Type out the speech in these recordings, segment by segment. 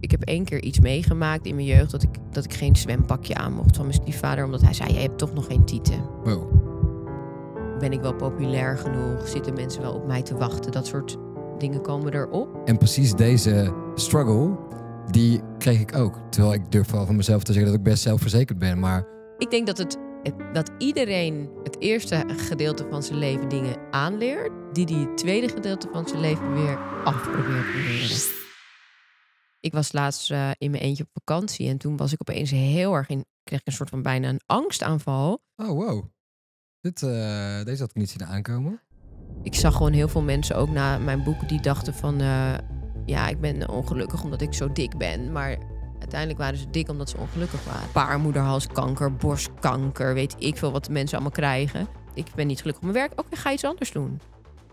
ik heb één keer iets meegemaakt in mijn jeugd dat ik, dat ik geen zwempakje aan mocht van mijn stiefvader, omdat hij zei: Jij hebt toch nog geen tieten. Wow. Oh. Ben ik wel populair genoeg? Zitten mensen wel op mij te wachten? Dat soort dingen komen erop. En precies deze struggle, die kreeg ik ook. Terwijl ik durf wel van mezelf te zeggen dat ik best zelfverzekerd ben, maar. Ik denk dat, het, dat iedereen het eerste gedeelte van zijn leven dingen aanleert, die die het tweede gedeelte van zijn leven weer af te leren. Ik was laatst eh, in mijn eentje op vakantie en toen was ik opeens heel erg in, kreeg ik een soort van bijna een angstaanval. Oh wow. Dit, eh, deze had ik niet zien aankomen. Ik zag gewoon heel veel mensen ook na mijn boek die dachten van eh, ja, ik ben ongelukkig omdat ik zo dik ben. Maar uiteindelijk waren ze dik omdat ze ongelukkig waren. Paarmoederhalskanker, borstkanker, weet ik veel wat de mensen allemaal krijgen. Ik ben niet gelukkig op mijn werk. Oké, okay, ga iets anders doen.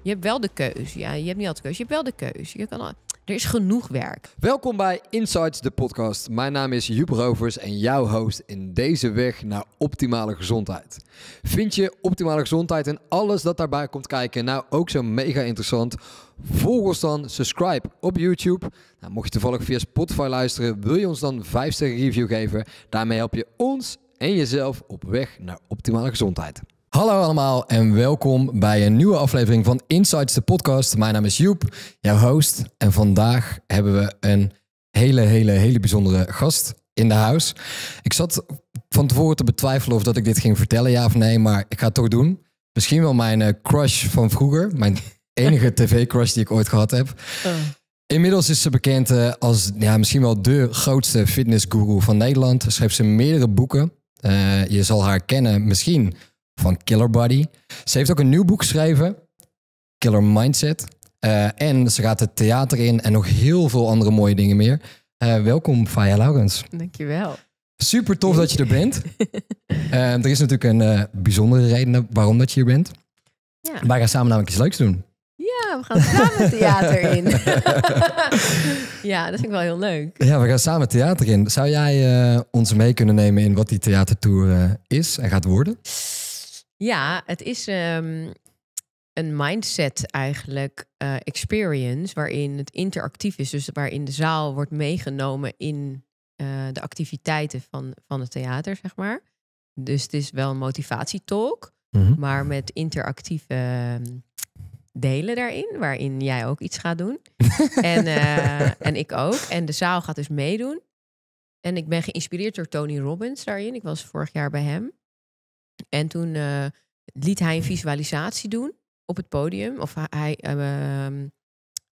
Je hebt wel de keuze. Ja, je hebt niet altijd de keuze. Je hebt wel de keuze. Je kan al... Er is genoeg werk. Welkom bij Insights, de podcast. Mijn naam is Joep Rovers en jouw host in deze weg naar optimale gezondheid. Vind je optimale gezondheid en alles dat daarbij komt kijken nou ook zo mega interessant? Volg ons dan, subscribe op YouTube. Nou, mocht je toevallig via Spotify luisteren, wil je ons dan 5 sterren review geven? Daarmee help je ons en jezelf op weg naar optimale gezondheid. Hallo allemaal en welkom bij een nieuwe aflevering van Insights, de podcast. Mijn naam is Joep, jouw host. En vandaag hebben we een hele, hele, hele bijzondere gast in de huis. Ik zat van tevoren te betwijfelen of dat ik dit ging vertellen, ja of nee, maar ik ga het toch doen. Misschien wel mijn eh, crush van vroeger, mijn enige tv-crush die ik ooit gehad heb. Oh. Inmiddels is ze bekend eh, als ja, misschien wel de grootste fitnessguru van Nederland. Schreef ze meerdere boeken. Eh, je zal haar kennen misschien van Killer Body. Ze heeft ook een nieuw boek geschreven, Killer Mindset. Eh, en ze gaat het theater in en nog heel veel andere mooie dingen meer. Uh, welkom, Faya Laurens. Dankjewel. Super tof dat je er bent. Eh, er is natuurlijk een bijzondere reden waarom dat je hier bent. Ja. Wij gaan samen namelijk iets leuks doen. Ja, we gaan samen theater in. ja, dat vind ik wel heel leuk. Ja, we gaan samen theater in. Zou jij ons mee kunnen nemen in wat die theatertour is en gaat worden? Ja, het is ehm, een mindset eigenlijk eh, experience waarin het interactief is. Dus waarin de zaal wordt meegenomen in eh, de activiteiten van, van het theater, zeg maar. Dus het is wel een motivatietalk, mhm. maar met interactieve ehm, delen daarin, waarin jij ook iets gaat doen. en, eh, en ik ook. En de zaal gaat dus meedoen. En ik ben geïnspireerd door Tony Robbins daarin. Ik was vorig jaar bij hem. En toen eh, liet hij een visualisatie doen op het podium. Of hij uh,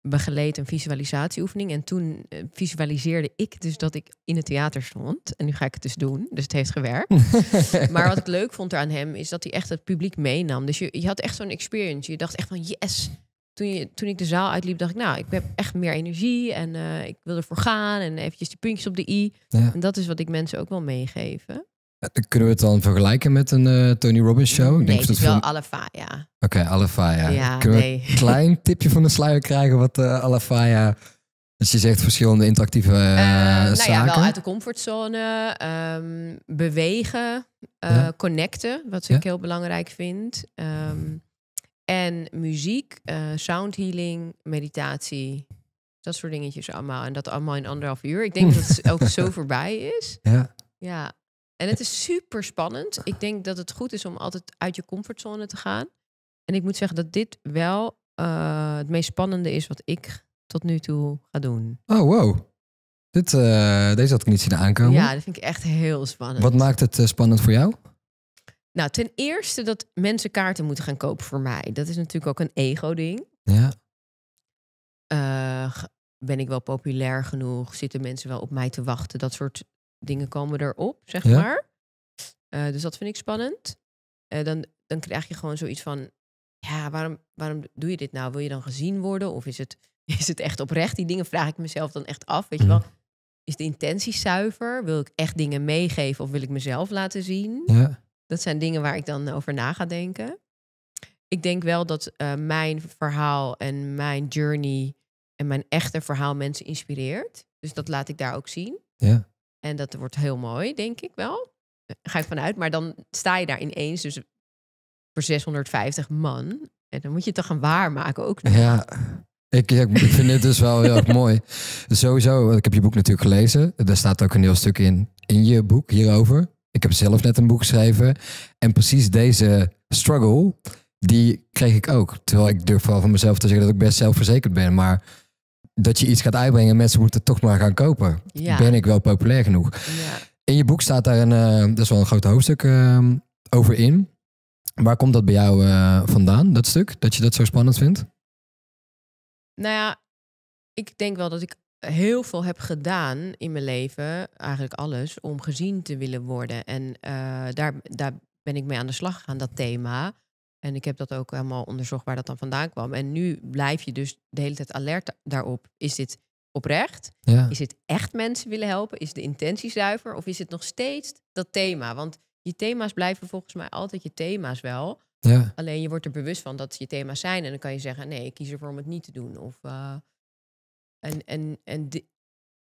begeleed een visualisatieoefening. En toen eh, visualiseerde ik dus dat ik in het theater stond. En nu ga ik het dus doen. Dus het heeft gewerkt. maar wat ik leuk vond aan hem is dat hij echt het publiek meenam. Dus je, je had echt zo'n experience. Je dacht echt van yes. Toen, je, toen ik de zaal uitliep, dacht ik, nou, ik heb echt meer energie en ik wil ervoor gaan en eventjes die puntjes op de i. En dat is wat ik mensen ook wel meegeven. Kunnen we het dan vergelijken met een eh, Tony Robbins show? Ik nee, denk het is wel Oké, okay, Alafaya. Ja, nee. een klein tipje van de sluier krijgen wat uh, eh, Alafaya... Dus je zegt verschillende interactieve nou eh, zaken? Nou ja, wel uit de comfortzone. Ehm, bewegen. Connecten, wat ik heel belangrijk vind. Ehm, en muziek, sound healing, meditatie. Dat soort dingetjes allemaal. En dat allemaal in anderhalf uur. Ik denk dat het ook zo voorbij is. Ja. Ja, en het is super spannend. Ik denk dat het goed is om altijd uit je comfortzone te gaan. En ik moet zeggen dat dit wel eh, het meest spannende is wat ik tot nu toe ga doen. Oh, wow. Dit, eh, deze had ik niet zien aankomen. Ja, dat vind ik echt heel spannend. Wat maakt het eh, spannend voor jou? Nou, ten eerste dat mensen kaarten moeten gaan kopen voor mij. Dat is natuurlijk ook een ego-ding. Ja. ben ik wel populair genoeg? Zitten mensen wel op mij te wachten? Dat soort dingen komen erop, zeg maar. Eh, dus dat vind ik spannend. Eh, dan, dan krijg je gewoon zoiets van, ja, waarom, waarom doe je dit nou? Wil je dan gezien worden? Of is het, is het echt oprecht? Die dingen vraag ik mezelf dan echt af, weet je mhm. wel. Is de intentie zuiver? Wil ik echt dingen meegeven of wil ik mezelf laten zien? Ja. Dat zijn dingen waar ik dan over na ga denken. Ik denk wel dat eh, mijn verhaal en mijn journey en mijn echte verhaal mensen inspireert. Dus dat laat ik daar ook zien. Ja. En dat wordt heel mooi, denk ik wel. Eh, ga ik vanuit. Maar dan sta je daar ineens dus voor 650 man. En dan moet je het toch gaan waarmaken ook. Nog. Ja. Ik, ik vind dit dus wel heel erg mooi. Sowieso, ik heb je boek natuurlijk gelezen. Er staat ook een heel stuk in, in je boek hierover. Ik heb zelf net een boek geschreven. En precies deze struggle, die kreeg ik ook. Terwijl ik durf wel van mezelf te zeggen dat ik best zelfverzekerd ben. Maar dat je iets gaat uitbrengen, mensen moeten toch maar gaan kopen. Ja. Ben ik wel populair genoeg? Ja. In je boek staat daar een, eh, dat is wel een groot hoofdstuk ehm, over in. Waar komt dat bij jou eh, vandaan, dat stuk? Dat je dat zo spannend vindt? Nou ja, ik denk wel dat ik heel veel heb gedaan in mijn leven, eigenlijk alles, om gezien te willen worden. En eh, daar, daar ben ik mee aan de slag gegaan, dat thema. En ik heb dat ook helemaal onderzocht waar dat dan vandaan kwam. En nu blijf je dus de hele tijd alert daarop. Is dit oprecht? Ja. Is dit echt mensen willen helpen? Is de intentie zuiver? Of is het nog steeds dat thema? Want je thema's blijven volgens mij altijd je thema's wel. Ja. Alleen je wordt er bewust van dat je thema's zijn. En dan kan je zeggen, nee, ik kies ervoor om het niet te doen. Of, eh, en en, en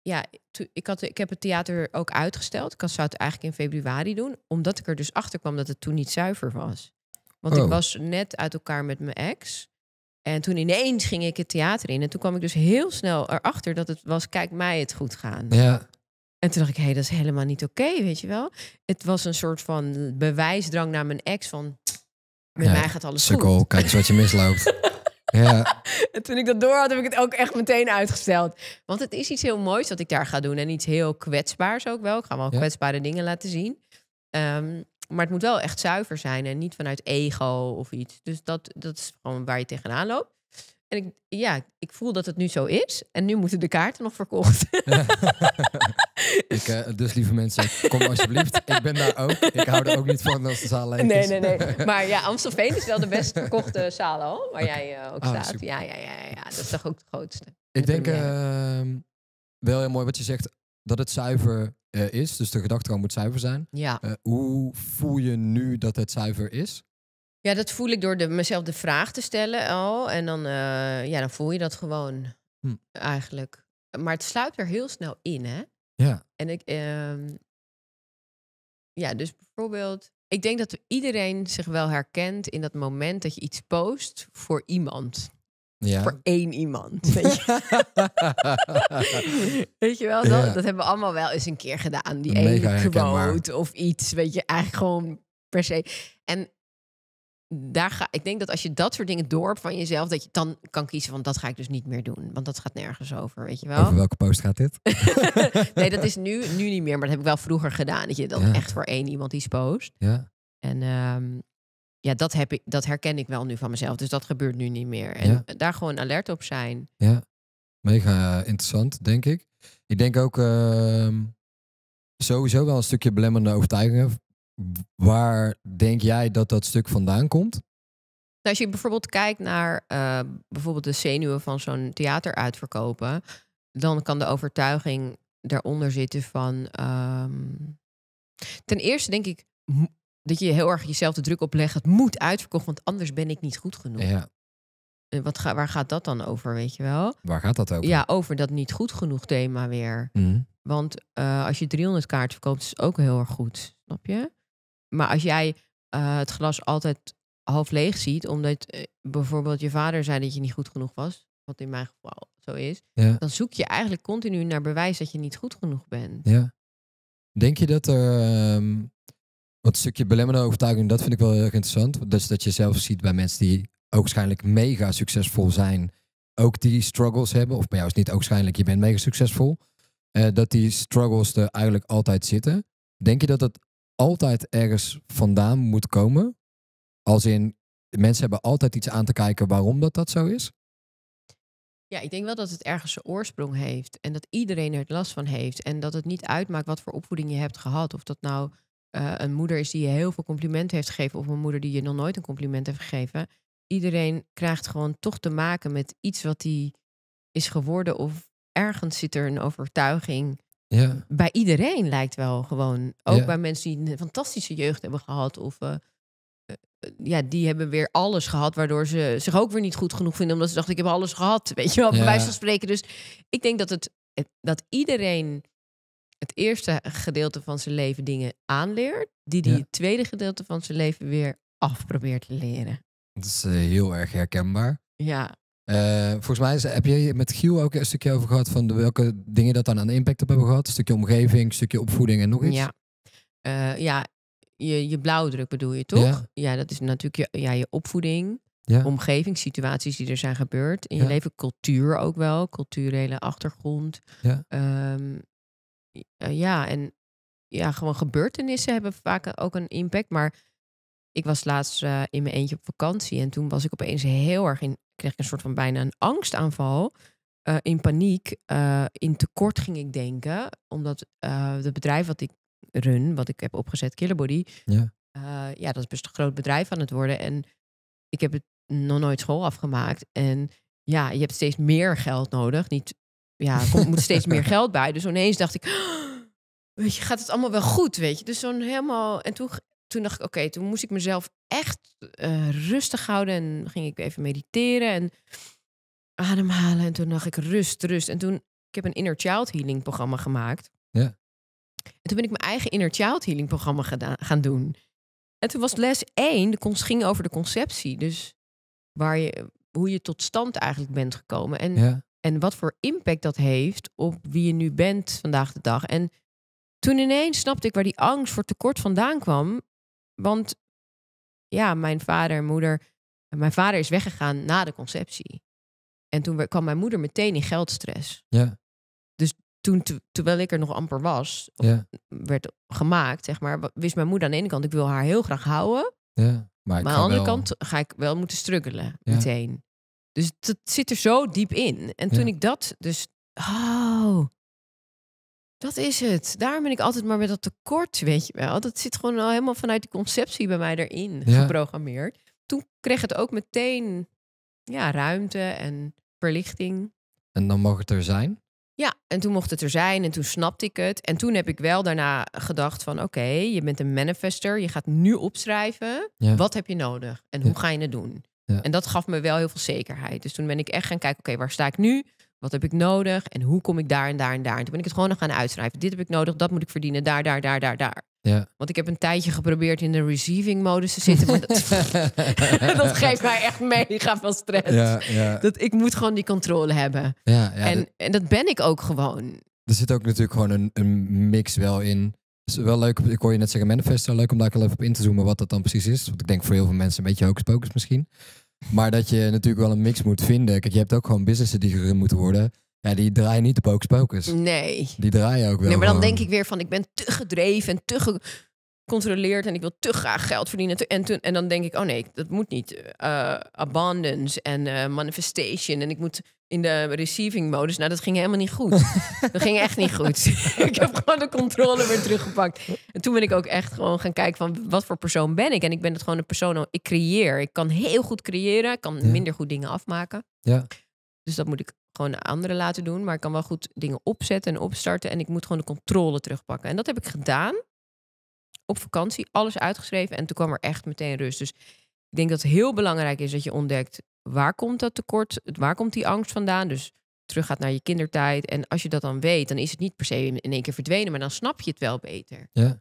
ja, ik, had, ik heb het theater ook uitgesteld. Ik had, zou het eigenlijk in februari doen. Omdat ik er dus achter kwam dat het toen niet zuiver was. Want ik oh. was net uit elkaar met mijn ex. En toen ineens ging ik het theater in. En toen kwam ik dus heel snel erachter dat het was, kijk mij het goed gaan. Ja. En toen dacht ik, hé, hey, dat is helemaal niet oké, weet je wel. Het was een soort van bewijsdrang naar mijn ex van, met mij gaat alles sukkel, goed. kijk eens wat je misloopt. ja. En toen ik dat door had, heb ik het ook echt meteen uitgesteld. Want het is iets heel moois wat ik daar ga doen. En iets heel kwetsbaars ook wel. Ik ga wel kwetsbare dingen laten zien. Ehm, maar het moet wel echt zuiver zijn en niet vanuit ego of iets. Dus dat, dat is gewoon waar je tegenaan loopt. En ik, ja, ik voel dat het nu zo is. En nu moeten de kaarten nog verkocht. ik, eh, dus lieve mensen, kom alsjeblieft. ik ben daar ook. Ik hou er ook niet van als de zaal is. Nee, nee, nee. Maar ja, Amstelveen is wel de best verkochte zaal al. Waar jij eh, ook ah, staat. Ja, ja, ja, ja, dat is toch ook de grootste. Ik denk ehm, wel heel mooi wat je zegt dat het zuiver eh, is. Dus de gedachte moet zuiver zijn. Ja. Eh, hoe voel je nu dat het zuiver is? Ja, dat voel ik door de, mezelf de vraag te stellen al. En dan, eh, ja, dan voel je dat gewoon hm. eigenlijk. Maar het sluipt er heel snel in, hè? Ja. En ik, ehm, ja, dus bijvoorbeeld, ik denk dat iedereen zich wel herkent in dat moment dat je iets post voor iemand. Voor één iemand. Weet je, wel, dat, hebben we allemaal wel eens een keer gedaan. Die ene quote of iets. Weet je, eigenlijk gewoon per se. En daar ga, ik denk dat als je dat soort dingen door van jezelf, dat je dan kan kiezen van dat ga ik dus niet meer doen. Want dat gaat nergens over, weet je wel. Over welke post gaat dit? nee, dat is nu, nu niet meer, maar dat heb ik wel vroeger gedaan. Dat je dan echt voor één iemand iets post. Ja. En ehm, ja, dat, heb ik, dat herken ik wel nu van mezelf. Dus dat gebeurt nu niet meer. En daar gewoon alert op zijn. Ja, mega interessant, denk ik. Ik denk ook ehm, sowieso wel een stukje belemmerende overtuigingen. Waar denk jij dat dat stuk vandaan komt? Nou, als je bijvoorbeeld kijkt naar eh, bijvoorbeeld de zenuwen van zo'n theater uitverkopen, dan kan de overtuiging daaronder zitten van. Ehm, ten eerste denk ik, dat je heel erg jezelf de druk oplegt. Het moet uitverkocht, want anders ben ik niet goed genoeg. Ja. wat ga, waar gaat dat dan over, weet je wel? Waar gaat dat over? Ja, over dat niet goed genoeg thema weer. Mm. Want eh, als je 300 kaarten verkoopt, is het ook heel erg goed. Snap je? Maar als jij eh, het glas altijd half leeg ziet, omdat eh, bijvoorbeeld je vader zei dat je niet goed genoeg was, wat in mijn geval zo is, dan zoek je eigenlijk continu naar bewijs dat je niet goed genoeg bent. Ja. Denk je dat er ehm, wat stukje belemmerende overtuiging, dat vind ik wel heel erg interessant. Dus dat je zelf ziet bij mensen die ook waarschijnlijk mega succesvol zijn, ook die struggles hebben. Of bij jou is het niet ook waarschijnlijk, je bent mega succesvol. Eh, dat die struggles er eigenlijk altijd zitten. Denk je dat dat altijd ergens vandaan moet komen? Als in, mensen hebben altijd iets aan te kijken waarom dat dat zo is? Ja, ik denk wel dat het ergens een oorsprong heeft. En dat iedereen er het last van heeft. En dat het niet uitmaakt wat voor opvoeding je hebt gehad. Of dat nou eh, een moeder is die je heel veel complimenten heeft gegeven, of een moeder die je nog nooit een compliment heeft gegeven. Iedereen krijgt gewoon toch te maken met iets wat hij is geworden, of ergens zit er een overtuiging. Ja. Bij iedereen lijkt wel gewoon. Ook bij mensen die een fantastische jeugd hebben gehad, of eh, eh, ja, die hebben weer alles gehad, waardoor ze zich ook weer niet goed genoeg vinden, omdat ze dachten, ik heb alles gehad, weet je wel, bij wijze van spreken. Dus ik denk dat, het, dat iedereen het eerste gedeelte van zijn leven dingen aanleert, die die het tweede gedeelte van zijn leven weer af probeert te leren. Dat is eh, heel erg herkenbaar. Ja. Eh, volgens mij is, heb je met Giel ook een stukje over gehad van de, welke dingen dat dan aan impact op hebben gehad. stukje omgeving, stukje opvoeding en nog iets. Ja, eh, ja je, je blauwdruk bedoel je toch? Ja, ja dat is natuurlijk je, ja, je opvoeding, ja. omgeving, situaties die er zijn gebeurd. In je leven cultuur ook wel, culturele achtergrond. Ja. Ehm, eh, ja, en ja, gewoon gebeurtenissen hebben vaak ook een impact. Maar ik was laatst eh, in mijn eentje op vakantie en toen was ik opeens heel erg in, kreeg ik een soort van bijna een angstaanval. Eh, in paniek, in tekort ging ik denken, omdat het bedrijf wat ik run, wat ik heb opgezet, Killerbody, ja. ja, dat is best een groot bedrijf aan het worden. En ik heb het nog nooit school afgemaakt. En ja, je hebt steeds meer geld nodig. Niet ja, er moet steeds meer geld bij. Dus ineens dacht ik, oh, weet je, gaat het allemaal wel goed, weet je. Dus zo'n helemaal... En toen, toen dacht ik, oké, toen moest ik mezelf echt eh, rustig houden. En ging ik even mediteren en ademhalen. En toen dacht ik, rust, rust. En toen, ik heb een inner child healing programma gemaakt. Ja. En toen ben ik mijn eigen inner child healing programma gedaan, gaan doen. En toen was les 1, de ging over de conceptie. Dus waar je, hoe je tot stand eigenlijk bent gekomen. En ja. En wat voor impact dat heeft op wie je nu bent vandaag de dag. En toen ineens snapte ik waar die angst voor tekort vandaan kwam. Want ja, mijn vader en moeder. Mijn vader is weggegaan na de conceptie. En toen kwam mijn moeder meteen in geldstress. Ja. Dus toen, terwijl ik er nog amper was, werd gemaakt, zeg maar, wist mijn moeder aan de ene kant, ik wil haar heel graag houden. Ja, maar, aan de andere kant ga ik wel moeten struggelen meteen. Dus dat zit er zo diep in. En toen ik dat dus. Oh, dat is het. Daarom ben ik altijd maar met dat tekort, weet je wel. Dat zit gewoon al helemaal vanuit de conceptie bij mij erin geprogrammeerd. Toen kreeg het ook meteen ja, ruimte en verlichting. En dan mocht het er zijn? Ja, en toen mocht het er zijn en toen snapte ik het. En toen heb ik wel daarna gedacht van oké, je bent een manifester. Je gaat nu opschrijven. Wat heb je nodig en hoe ga je het doen? En dat gaf me wel heel veel zekerheid. Dus toen ben ik echt gaan kijken, oké, waar sta ik nu? Wat heb ik nodig? En hoe kom ik daar en daar en daar? En toen ben ik het gewoon nog gaan uitschrijven. Dit heb ik nodig, dat moet ik verdienen, daar, daar, daar, daar, daar. Ja. Want ik heb een tijdje geprobeerd in de receiving modus te zitten. Maar dat, geeft mij echt mega veel stress. Dat ik moet gewoon die controle hebben. en, dat... en dat ben ik ook gewoon. Er zit ook natuurlijk gewoon een, een mix wel in is wel leuk, ik hoor je net zeggen manifesto, leuk om daar even op in te zoomen wat dat dan precies is. Want ik denk voor heel veel mensen een beetje hoogspokers misschien. Maar dat je natuurlijk wel een mix moet vinden. Kijk, je hebt ook gewoon businessen die gerund moeten worden. Ja, die draaien niet op hoogspokers. Nee. Die draaien ook wel. Nee, maar dan denk ik weer van, ik ben te gedreven en te gecontroleerd en ik wil te graag geld verdienen. en, en dan denk ik, oh nee, dat moet niet. Eh, eh, abundance en eh, manifestation en ik moet in de receiving modus. Nou, dat ging helemaal niet goed. dat ging echt niet goed. ik heb gewoon de controle weer teruggepakt. En toen ben ik ook echt gewoon gaan kijken van wat voor persoon ben ik. En ik ben het gewoon een persoon. Oh, ik creëer. Ik kan heel goed creëren. Ik kan minder goed dingen afmaken. Ja. Dus dat moet ik gewoon anderen laten doen. Maar ik kan wel goed dingen opzetten en opstarten. En ik moet gewoon de controle terugpakken. En dat heb ik gedaan. Op vakantie, alles uitgeschreven. En toen kwam er echt meteen rust. Dus ik denk dat het heel belangrijk is dat je ontdekt waar komt dat tekort, waar komt die angst vandaan? Dus terug gaat naar je kindertijd. En als je dat dan weet, dan is het niet per se in één keer verdwenen, maar dan snap je het wel beter. Ja,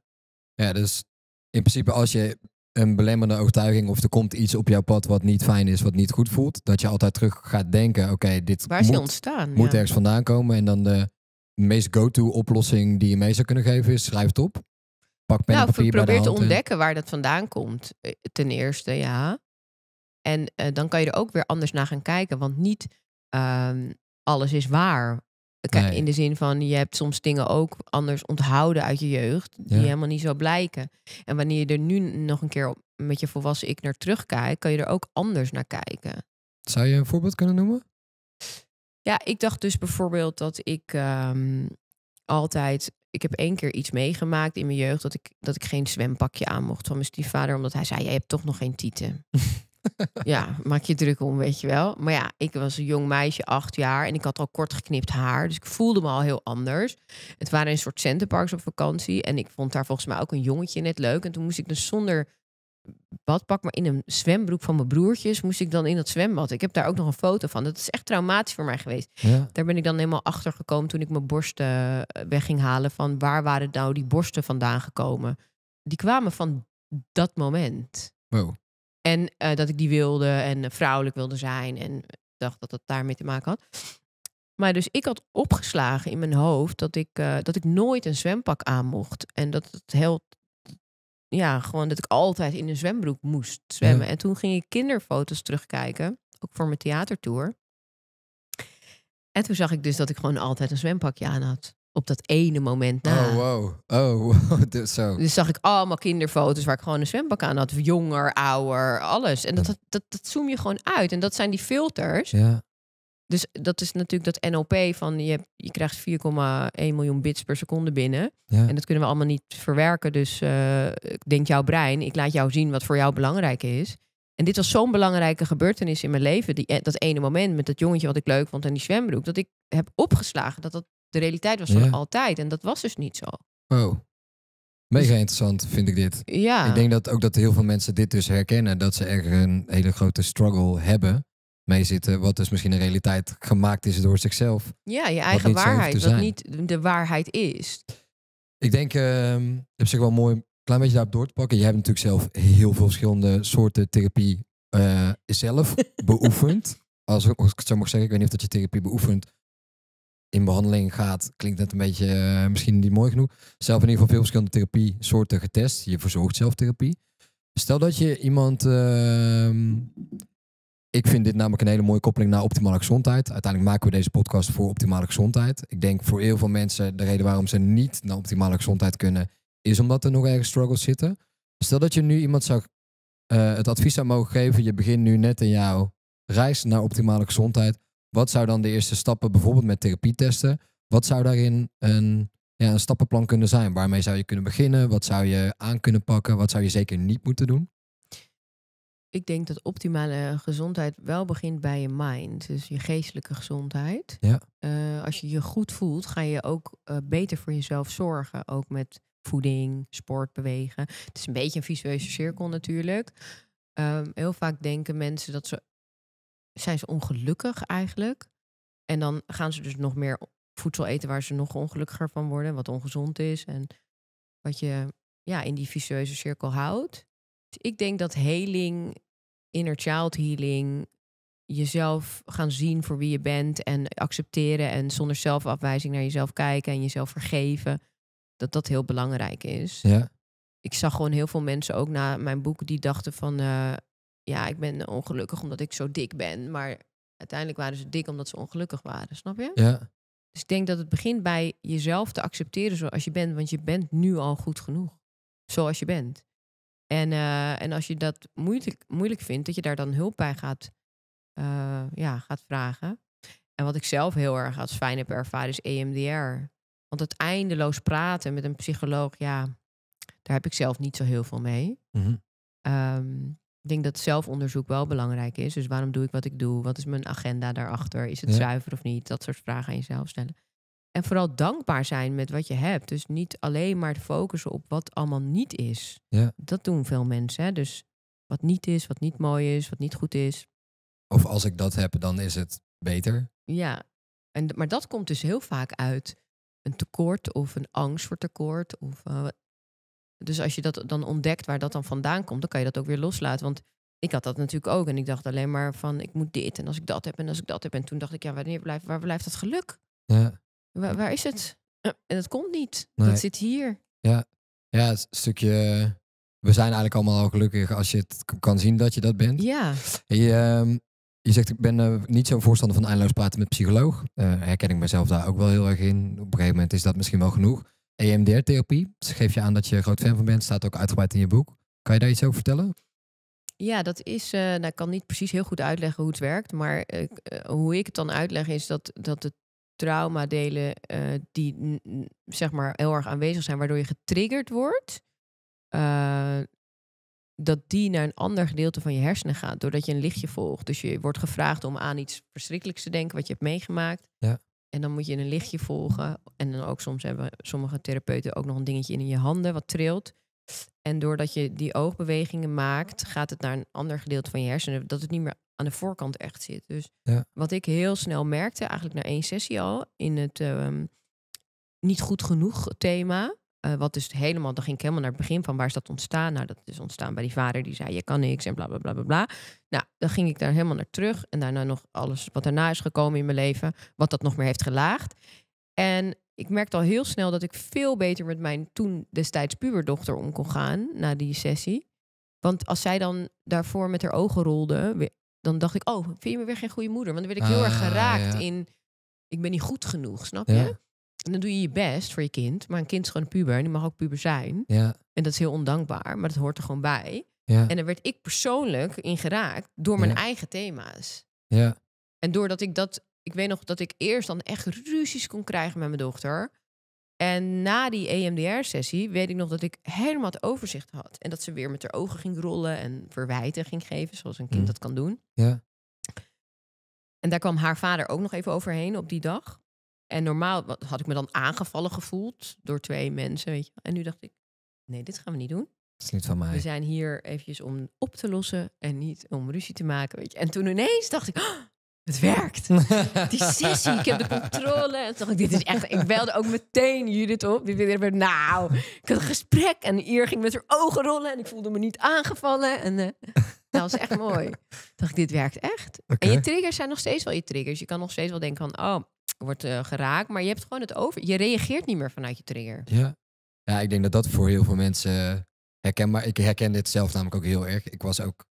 ja dus in principe als je een belemmerende overtuiging of er komt iets op jouw pad wat niet fijn is, wat niet goed voelt, dat je altijd terug gaat denken, oké, dit Waar is moet, ontstaan? moet ergens vandaan komen. En dan de meest go-to oplossing die je mee zou kunnen geven is schrijf het op. Pak pen nou, en papier probeer bij de hand te ontdekken waar dat vandaan komt. Eh, ten eerste, ja. En eh, dan kan je er ook weer anders naar gaan kijken. Want niet ehm, alles is waar. Kijk, In de zin van, je hebt soms dingen ook anders onthouden uit je jeugd. Die helemaal niet zo blijken. En wanneer je er nu nog een keer met je volwassen ik naar terugkijkt, kan je er ook anders naar kijken. Zou je een voorbeeld kunnen noemen? Ja, ik dacht dus bijvoorbeeld dat ik ehm, altijd. Ik heb één keer iets meegemaakt in mijn jeugd dat ik, dat ik geen zwempakje aan mocht van mijn stiefvader, omdat hij zei: Jij hebt toch nog geen tieten. ja, maak je druk om, weet je wel. Maar ja, ik was een jong meisje, acht jaar. En ik had al kort geknipt haar. Dus ik voelde me al heel anders. Het waren een soort centerparks op vakantie. En ik vond daar volgens mij ook een jongetje net leuk. En toen moest ik dus zonder badpak, maar in een zwembroek van mijn broertjes moest ik dan in dat zwembad. Ik heb daar ook nog een foto van. Dat is echt traumatisch voor mij geweest. Daar ben ik dan helemaal achter gekomen toen ik mijn borsten eh, weg ging halen. Van waar waren nou die borsten vandaan gekomen? Die kwamen van dat moment. Wow. En eh, dat ik die wilde en eh, vrouwelijk wilde zijn. En dacht dat dat daarmee te maken had. Maar dus ik had opgeslagen in mijn hoofd dat ik, eh, dat ik nooit een zwempak aan mocht. En dat het heel. Ja, gewoon dat ik altijd in een zwembroek moest zwemmen. En toen ging ik kinderfoto's terugkijken. Ook voor mijn theatertour. En toen zag ik dus dat ik gewoon altijd een zwempakje aan had op dat ene moment oh, na. Oh, wow. Oh, Dus, zo. dus zag ik allemaal kinderfoto's waar ik gewoon een zwembak aan had. Jonger, ouder, alles. En dat, dat, dat, zoom je gewoon uit. En dat zijn die filters. Ja. Dus dat is natuurlijk dat NOP van je, je krijgt 4,1 miljoen bits per seconde binnen. Ja. En dat kunnen we allemaal niet verwerken. Dus uh, ik denk jouw brein, ik laat jou zien wat voor jou belangrijk is. En dit was zo'n belangrijke gebeurtenis in mijn leven. Die, eh, dat ene moment met dat jongetje wat ik leuk vond en die zwembroek. Dat ik heb opgeslagen dat dat de realiteit was van altijd. En dat was dus niet zo. Oh. Mega interessant vind ik dit. Ja. Ik denk dat ook dat heel veel mensen dit dus herkennen. Dat ze er een hele grote struggle hebben mee zitten. Wat dus misschien een realiteit gemaakt is door zichzelf. Ja, je eigen waarheid. Wat niet de waarheid is. Ik denk, uh, op zich wel mooi klein beetje daarop door te pakken. Je hebt natuurlijk zelf heel veel verschillende soorten therapie eh, zelf beoefend. Als, ik het zo mag zeggen, ik weet niet of dat je therapie beoefent in behandeling gaat, klinkt net een beetje eh, misschien niet mooi genoeg. Zelf in ieder geval veel verschillende therapie soorten getest. Je verzorgt zelf therapie. Stel dat je iemand. Ehm, ik vind dit namelijk een hele mooie koppeling naar optimale gezondheid. Uiteindelijk maken we deze podcast voor optimale gezondheid. Ik denk voor heel veel mensen de reden waarom ze niet naar optimale gezondheid kunnen, is omdat er nog ergens struggles zitten. Stel dat je nu iemand zou eh, het advies zou mogen geven, je begint nu net in jouw reis naar optimale gezondheid. Wat zou dan de eerste stappen, bijvoorbeeld met therapietesten, wat zou daarin een, ja, een stappenplan kunnen zijn? Waarmee zou je kunnen beginnen? Wat zou je aan kunnen pakken? Wat zou je zeker niet moeten doen? Ik denk dat optimale gezondheid wel begint bij je mind, dus je geestelijke gezondheid. Ja. Eh, als je je goed voelt, ga je ook eh, beter voor jezelf zorgen, ook met voeding, sport, bewegen. Het is een beetje een visueuze cirkel natuurlijk. Ehm, heel vaak denken mensen dat ze zijn ze ongelukkig eigenlijk. En dan gaan ze dus nog meer voedsel eten waar ze nog ongelukkiger van worden, wat ongezond is en wat je ja, in die vicieuze cirkel houdt. Dus ik denk dat heling, inner child healing, jezelf gaan zien voor wie je bent en accepteren en zonder zelfafwijzing naar jezelf kijken en jezelf vergeven, dat dat heel belangrijk is. Ja. Ik zag gewoon heel veel mensen ook na mijn boek die dachten van, eh, ja, ik ben eh, ongelukkig omdat ik zo dik ben. Maar uiteindelijk waren ze dik omdat ze ongelukkig waren, snap je? Ja. Dus ik denk dat het begint bij jezelf te accepteren zoals je bent, want je bent nu al goed genoeg. Zoals je bent. En, eh, en als je dat moeilijk, moeilijk vindt, dat je daar dan hulp bij gaat, eh, ja, gaat vragen. En wat ik zelf heel erg als fijn heb ervaren is EMDR. Want het eindeloos praten met een psycholoog, ja, daar heb ik zelf niet zo heel veel mee. Mm ik denk dat zelfonderzoek wel belangrijk is. Dus waarom doe ik wat ik doe? Wat is mijn agenda daarachter? Is het zuiver of niet? Dat soort vragen aan jezelf stellen. En vooral dankbaar zijn met wat je hebt. Dus niet alleen maar focussen op wat allemaal niet is. Dat doen veel mensen. Hè? Dus wat niet is, wat niet mooi is, wat niet goed is. Of als ik dat heb, dan is het beter. Ja, en, maar dat komt dus heel vaak uit een tekort of een angst voor tekort. Of eh, dus als je dat dan ontdekt waar dat dan vandaan komt, dan kan je dat ook weer loslaten. Want ik had dat natuurlijk ook. En ik dacht alleen maar van ik moet dit en als ik dat heb en als ik dat heb. En toen dacht ik, ja, wanneer blijft, waar blijft dat geluk? Ja. Waar, is het? Eh, en dat komt niet. Dat zit hier. Ja, ja het stukje. We zijn eigenlijk allemaal al gelukkig als je het kan zien dat je dat bent. Ja. Je, ehm, je zegt, ik ben eh, niet zo'n voorstander van eindeloos praten met psycholoog. Uh, herken ik mezelf daar ook wel heel erg in. Op een gegeven moment is dat misschien wel genoeg. EMDR-therapie. Dus geef je aan dat je groot fan van bent, staat ook uitgebreid in je boek. Kan je daar iets over vertellen? Ja, dat is. Eh, nou, ik kan niet precies heel goed uitleggen hoe het werkt. Maar eh, eh, hoe ik het dan uitleg is dat, dat de traumadelen uh, die zeg maar heel erg aanwezig zijn, waardoor je getriggerd wordt, dat die naar een ander gedeelte van je hersenen gaat, doordat je een lichtje volgt. Dus je wordt gevraagd om aan iets verschrikkelijks te denken wat je hebt meegemaakt. Ja. En dan moet je een lichtje volgen. En dan ook soms hebben sommige therapeuten ook nog een dingetje in je handen wat trilt. En doordat je die oogbewegingen maakt, gaat het naar een ander gedeelte van je hersenen. Dat het niet meer aan de voorkant echt zit. Dus wat ik heel snel merkte, eigenlijk na één sessie al, in het ehm, niet goed genoeg thema. Eh, wat dus helemaal, dan ging ik helemaal naar het begin van waar is dat ontstaan? Nou, dat is ontstaan bij die vader die zei: Je kan niks en bla bla bla bla bla. Nou, dan ging ik daar helemaal naar terug. En daarna nog alles wat daarna is gekomen in mijn leven, wat dat nog meer heeft gelaagd. En ik merkte al heel snel dat ik veel beter met mijn toen destijds puberdochter om kon gaan na die sessie. Want als zij dan daarvoor met haar ogen rolde, dan dacht ik: Oh, vind je me weer geen goede moeder? Want dan werd ik heel erg ah, geraakt in: Ik ben niet goed genoeg, snap je? En dan doe je je best voor je kind. Maar een kind is gewoon een puber en die mag ook puber zijn. Ja. En dat is heel ondankbaar, maar dat hoort er gewoon bij. Ja. En daar werd ik persoonlijk ingeraakt door mijn eigen thema's. Ja. En doordat ik dat, ik weet nog dat ik eerst dan echt ruzies kon krijgen met mijn dochter. En na die EMDR-sessie weet ik nog dat ik helemaal het overzicht had. En dat ze weer met haar ogen ging rollen en verwijten ging geven, zoals een kind mm. dat kan doen. Ja. En daar kwam haar vader ook nog even overheen op die dag. En normaal had ik me dan aangevallen gevoeld door twee mensen. Weet je. En nu dacht ik, nee, dit gaan we niet doen. Dat is niet van mij. We zijn hier eventjes om op te lossen en niet om ruzie te maken. Weet je. En toen ineens dacht ik, oh, het werkt. Die sessie, ik heb de controle. En toen dacht ik, dit is echt... Ik belde ook meteen Judith op. Die weer, nou, ik had een gesprek. En hier ging met haar ogen rollen. En ik voelde me niet aangevallen. En eh, dat was echt mooi. dacht ik, dit werkt echt. En je triggers zijn nog steeds wel je triggers. Je kan nog steeds wel denken van, oh, wordt eh, geraakt. Maar je hebt gewoon het over. Je reageert niet meer vanuit je trigger. Ja. ja, ik denk dat dat voor heel veel mensen herkenbaar Ik herken dit zelf namelijk ook heel erg. Ik was ook.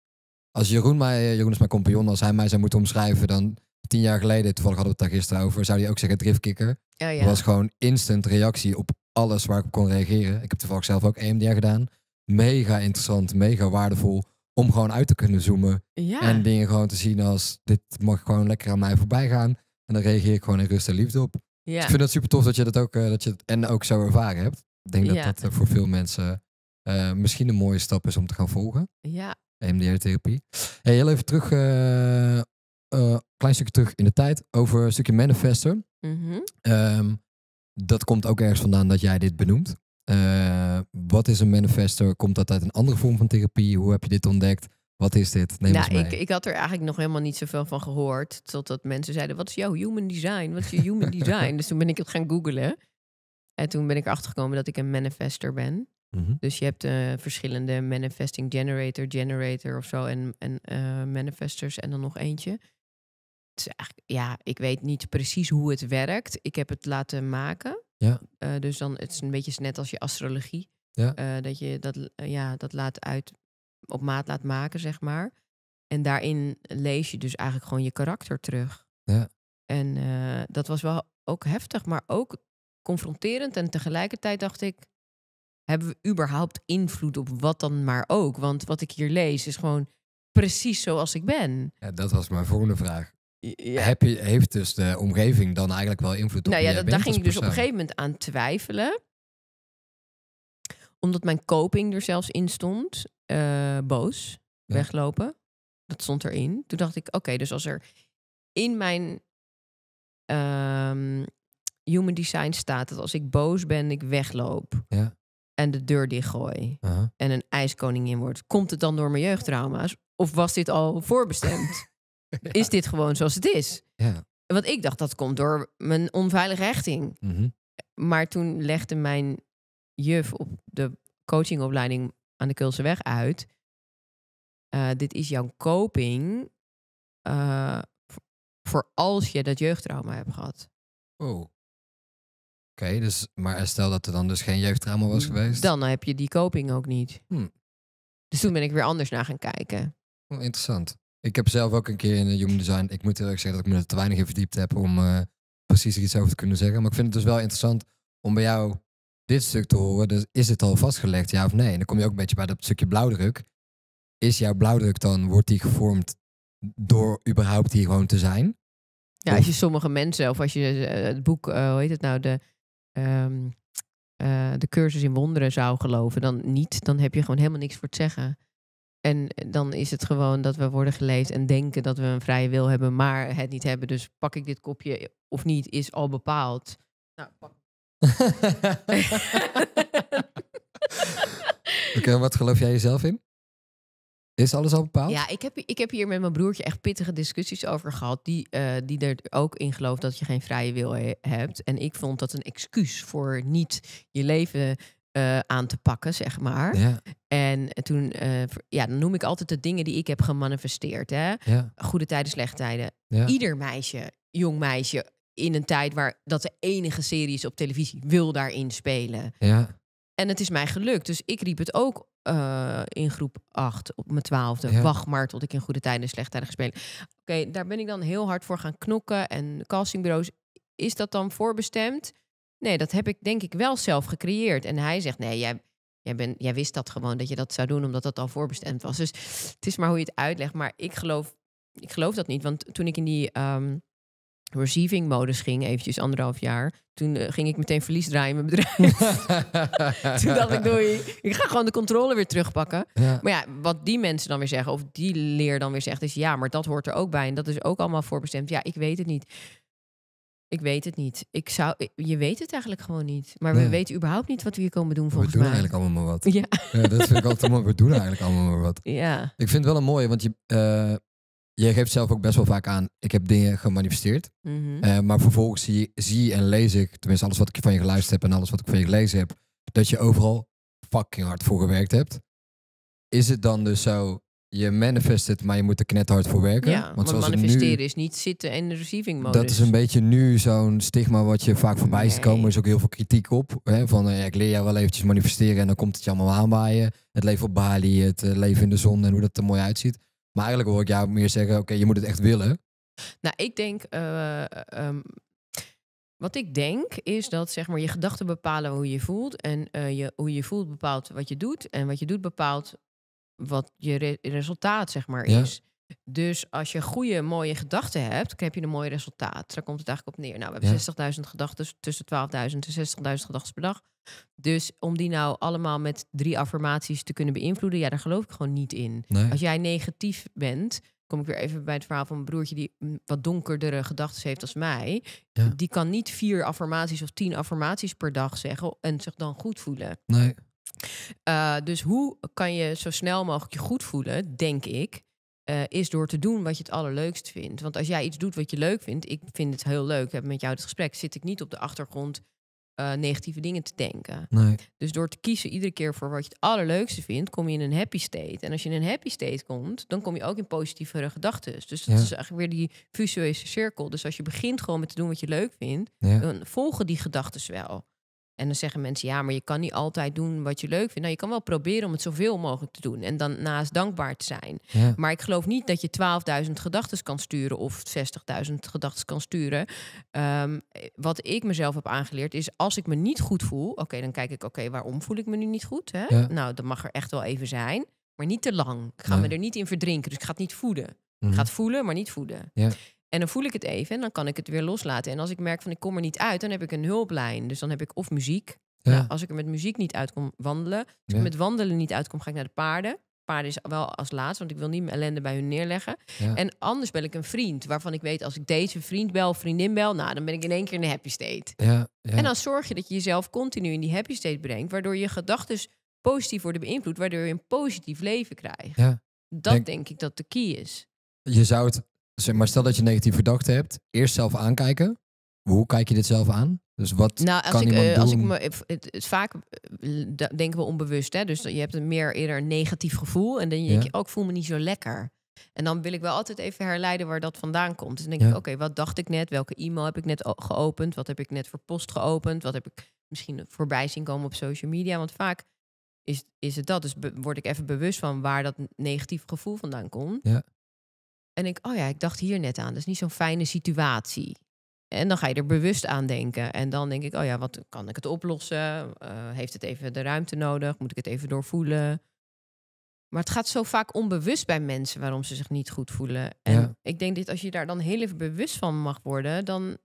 Als Jeroen, mij, eh, Jeroen is mijn compagnon, als hij mij zou moeten omschrijven, dan tien jaar geleden, toevallig hadden we het daar gisteren over, zou hij ook zeggen driftkicker. Ja, ja. Dat was gewoon instant reactie op alles waar ik op kon reageren. Ik heb toevallig zelf ook EMDR gedaan. Mega interessant, mega waardevol om gewoon uit te kunnen zoomen. En dingen gewoon te zien als dit mag gewoon lekker aan mij voorbij gaan. En daar reageer ik gewoon in rust en liefde op. ik vind het super tof dat je dat ook, eh, dat je het en ook zo ervaren hebt. Ik denk dat dat eh, voor veel mensen eh, misschien een mooie stap is om te gaan volgen. Ja. EMDR-therapie. Hey, heel even terug, klein stukje terug in de tijd, over een stukje manifester. Mhm. Ehm, dat komt ook ergens vandaan dat jij dit benoemt. wat is een manifester? Komt dat uit een andere vorm van therapie? Hoe heb je dit ontdekt? Wat is dit? Neem eens nou, mee. Ik, ik had er eigenlijk nog helemaal niet zoveel van gehoord. Totdat mensen zeiden, wat is jouw human design? Wat is je human design? dus toen ben ik het gaan googlen. En toen ben ik erachter gekomen dat ik een manifester ben. Mhm. Dus je hebt eh, verschillende manifesting generator, generator of zo. En, en uh, manifestors en dan nog eentje. Het is eigenlijk, ja, ik weet niet precies hoe het werkt. Ik heb het laten maken. Ja. Eh, dus dan het is een beetje net als je astrologie. Ja. dat je dat, ja, dat laat uit op maat laat maken, zeg maar. En daarin lees je dus eigenlijk gewoon je karakter terug. Ja. En eh, dat was wel ook heftig, maar ook confronterend. En tegelijkertijd dacht ik, hebben we überhaupt invloed op wat dan maar ook? Want wat ik hier lees is gewoon precies zoals ik ben. Ja, dat was mijn volgende vraag. Heb je, heeft dus de omgeving dan eigenlijk wel invloed op nou ja, dat, Daar ging ik dus op een gegeven moment aan twijfelen omdat mijn coping er zelfs in stond. Eh, boos. Weglopen. Dat stond erin. Toen dacht ik, oké, dus als er in mijn ehm, human design staat dat als ik boos ben, ik wegloop. Ja. En de deur dichtgooi. gooi En een ijskoning in wordt. Komt het dan door mijn jeugdtrauma's? Of was dit al voorbestemd? Is dit gewoon zoals het is? Ja. Want ik dacht dat komt door mijn onveilige hechting. Mhm. Maar toen legde mijn juf op de coachingopleiding aan de Kulse uit. Eh, dit is jouw coping uh, voor als je dat jeugdtrauma hebt gehad. Oh. Oké, dus, maar stel dat er dan dus geen jeugdtrauma was geweest. Dan heb je die coping ook niet. Hm. Dus toen ben ik weer anders naar gaan kijken. Oh, interessant. Ik heb zelf ook een keer in de eh, Human Design... Ik moet eerlijk zeggen dat ik me er te weinig in verdiept heb... om precies iets over te kunnen zeggen. Maar ik vind het dus wel interessant om bij jou dit stuk te horen, dus is het al vastgelegd, ja of nee? En dan kom je ook een beetje bij dat stukje blauwdruk. Is jouw blauwdruk dan, wordt die gevormd door überhaupt hier gewoon te zijn? Ja, als je sommige mensen, of als je eh, het boek, eh, hoe heet het nou, de, ehm, eh, de cursus in wonderen zou geloven, dan niet, dan heb je gewoon helemaal niks voor te zeggen. En dan is het gewoon dat we worden geleefd en denken dat we een vrije wil hebben, maar het niet hebben. Dus pak ik dit kopje of niet, is al bepaald. Nou, pak Oké, wat geloof jij jezelf in? Is alles al bepaald? Ja, ik heb, ik heb hier met mijn broertje echt pittige discussies over gehad. Die, eh, die er ook in gelooft dat je geen vrije wil eh, hebt. En ik vond dat een excuus voor niet je leven eh, aan te pakken, zeg maar. Ja. En toen, ja, dan noem ik altijd de dingen die ik heb gemanifesteerd. Hè? Goede tijden, slechte tijden. Ieder meisje, jong meisje, in een tijd waar dat de enige serie is op televisie, wil daarin spelen. Ja. En het is mij gelukt. Dus ik riep het ook eh, in groep 8 op mijn twaalfde. Ja. Wacht maar tot ik in goede tijden en slechte tijden spelen. Oké, daar ben ik dan heel hard voor gaan knokken. En castingbureaus, is dat dan voorbestemd? Nee, dat heb ik denk ik wel zelf gecreëerd. En hij zegt, nee, jij, jij, ben, jij wist dat gewoon, dat je dat zou doen, omdat dat al voorbestemd was. Dus het is maar hoe je het uitlegt. Maar ik geloof, ik geloof dat niet. Want toen ik in die ehm, receiving modus ging, eventjes anderhalf jaar. Toen eh, ging ik meteen verlies draaien in mijn bedrijf. toen dacht ik, doei, ik ga gewoon de controle weer terugpakken. Maar ja, wat die mensen dan weer zeggen, of die leer dan weer zegt, is ja, maar dat hoort er ook bij. En dat is ook allemaal voorbestemd. Ja, ik weet het niet. Ik weet het niet. Ik zou, je weet het eigenlijk gewoon niet. Maar we weten überhaupt niet wat we hier komen doen volgens mij. We doen eigenlijk allemaal maar wat. Ja. ja dat vind ik altijd mooi. We doen eigenlijk allemaal maar wat. Ja. Ik vind het wel een mooie, want je, eh, je geeft zelf ook best wel vaak aan, ik heb dingen gemanifesteerd. Mhm. Eh, maar vervolgens zie, zie en lees ik, tenminste alles wat ik van je geluisterd heb en alles wat ik van je gelezen heb, dat je overal fucking hard voor gewerkt hebt. Is het dan dus zo, je manifest het, maar je moet er knetterhard voor werken? Ja, want zoals manifesteren is niet zitten en de receiving mode. Dat is een beetje nu zo'n stigma wat je vaak voorbij nee. ziet komen. Er is ook heel veel kritiek op. Hè, van eh, ik leer jou wel eventjes manifesteren en dan komt het je allemaal aanwaaien. Het leven op Bali, het eh, leven in de zon en hoe dat er mooi uitziet. Maar eigenlijk hoor ik jou meer zeggen, oké, je moet het echt willen. Nou, ik denk, eh, eh, ehm, wat ik denk is dat zeg maar, je gedachten bepalen hoe je voelt. En eh, je, hoe je voelt bepaalt wat je doet. En wat je doet bepaalt wat je resultaat zeg maar, is. Dus als je goede, mooie gedachten hebt, dan heb je een mooi resultaat. Daar komt het eigenlijk op neer. Nou, we hebben 60.000 gedachten, tussen 12.000 en 60.000 gedachten per dag. Dus om die nou allemaal met drie affirmaties te kunnen beïnvloeden, ja, daar geloof ik gewoon niet in. Als jij negatief bent, kom ik weer even bij het verhaal van mijn broertje die wat donkerdere gedachten heeft als mij. Die kan niet vier affirmaties of tien affirmaties per dag zeggen en zich dan goed voelen. Nee. Eh, dus hoe kan je zo snel mogelijk je goed voelen, denk ik, eh, is door te doen wat je het allerleukst vindt. Want als jij iets doet wat je leuk vindt, ik vind het heel leuk, heb met jou het gesprek, zit ik niet op de achtergrond eh, negatieve dingen te denken. Nee. Dus door te kiezen iedere keer voor wat je het allerleukste vindt, kom je in een happy state. En als je in een happy state komt, dan kom je ook in positievere gedachten. Dus dat is eigenlijk weer die fusieuze cirkel. Dus als je begint gewoon met te doen wat je leuk vindt, dan volgen die gedachten wel. En dan zeggen mensen, ja, maar je kan niet altijd doen wat je leuk vindt. Nou, je kan wel proberen om het zoveel mogelijk te doen. En dan naast dankbaar te zijn. Maar ik geloof niet dat je 12.000 gedachten kan sturen of 60.000 gedachten kan sturen. Ehm, wat ik mezelf heb aangeleerd is, als ik me niet goed voel, oké, dan kijk ik, oké, waarom voel ik me nu niet goed? Hè? Nou, dat mag er echt wel even zijn. Maar niet te lang. Ik ga me er niet in verdrinken. Dus ik ga het niet voeden. gaat Ik mhm. ga het voelen, maar niet voeden. Ja. En dan voel ik het even en dan kan ik het weer loslaten. En als ik merk van ik kom er niet uit, dan heb ik een hulplijn. Dus dan heb ik of muziek. Ja. Nou, als ik er met muziek niet uitkom, wandelen. Als ik met wandelen niet uitkom, ga ik naar de paarden. Paarden is wel als laatste, want ik wil niet mijn ellende bij hun neerleggen. En anders bel ik een vriend, waarvan ik weet als ik deze vriend bel, vriendin bel, nou dan ben ik in één keer in de happy state. Ja, en dan zorg je dat je jezelf continu in die happy state brengt, waardoor je gedachten positief worden beïnvloed, waardoor je een positief leven krijgt. Dat denk, denk ik dat de key is. Je zou het Zeg dus, eh, maar stel dat je negatief verdachten hebt, eerst zelf aankijken. Hoe kijk je dit zelf aan? Dus wat nou, als kan ik, eh, als ik me, eh, het, vaak denken we onbewust, hè? Dus je hebt een meer eerder een negatief gevoel en dan denk je, ook oh, voel me niet zo lekker. En dan wil ik wel altijd even herleiden waar dat vandaan komt. Dus dan denk ik, oké, wat dacht ik net? Welke e-mail heb ik net geopend? Wat heb ik net voor post geopend? Wat heb ik misschien voorbij zien komen op social media? Want vaak is, is het dat. Dus word ik even bewust van waar dat negatief gevoel vandaan komt. Ja. En ik, oh ja, ik dacht hier net aan. Dat is niet zo'n fijne situatie. En dan ga je er bewust aan denken. En dan denk ik, oh ja, wat kan ik het oplossen? Eh, heeft het even de ruimte nodig? Moet ik het even doorvoelen? Maar het gaat zo vaak onbewust bij mensen waarom ze zich niet goed voelen. En ik denk dat als je daar dan heel even bewust van mag worden, dan,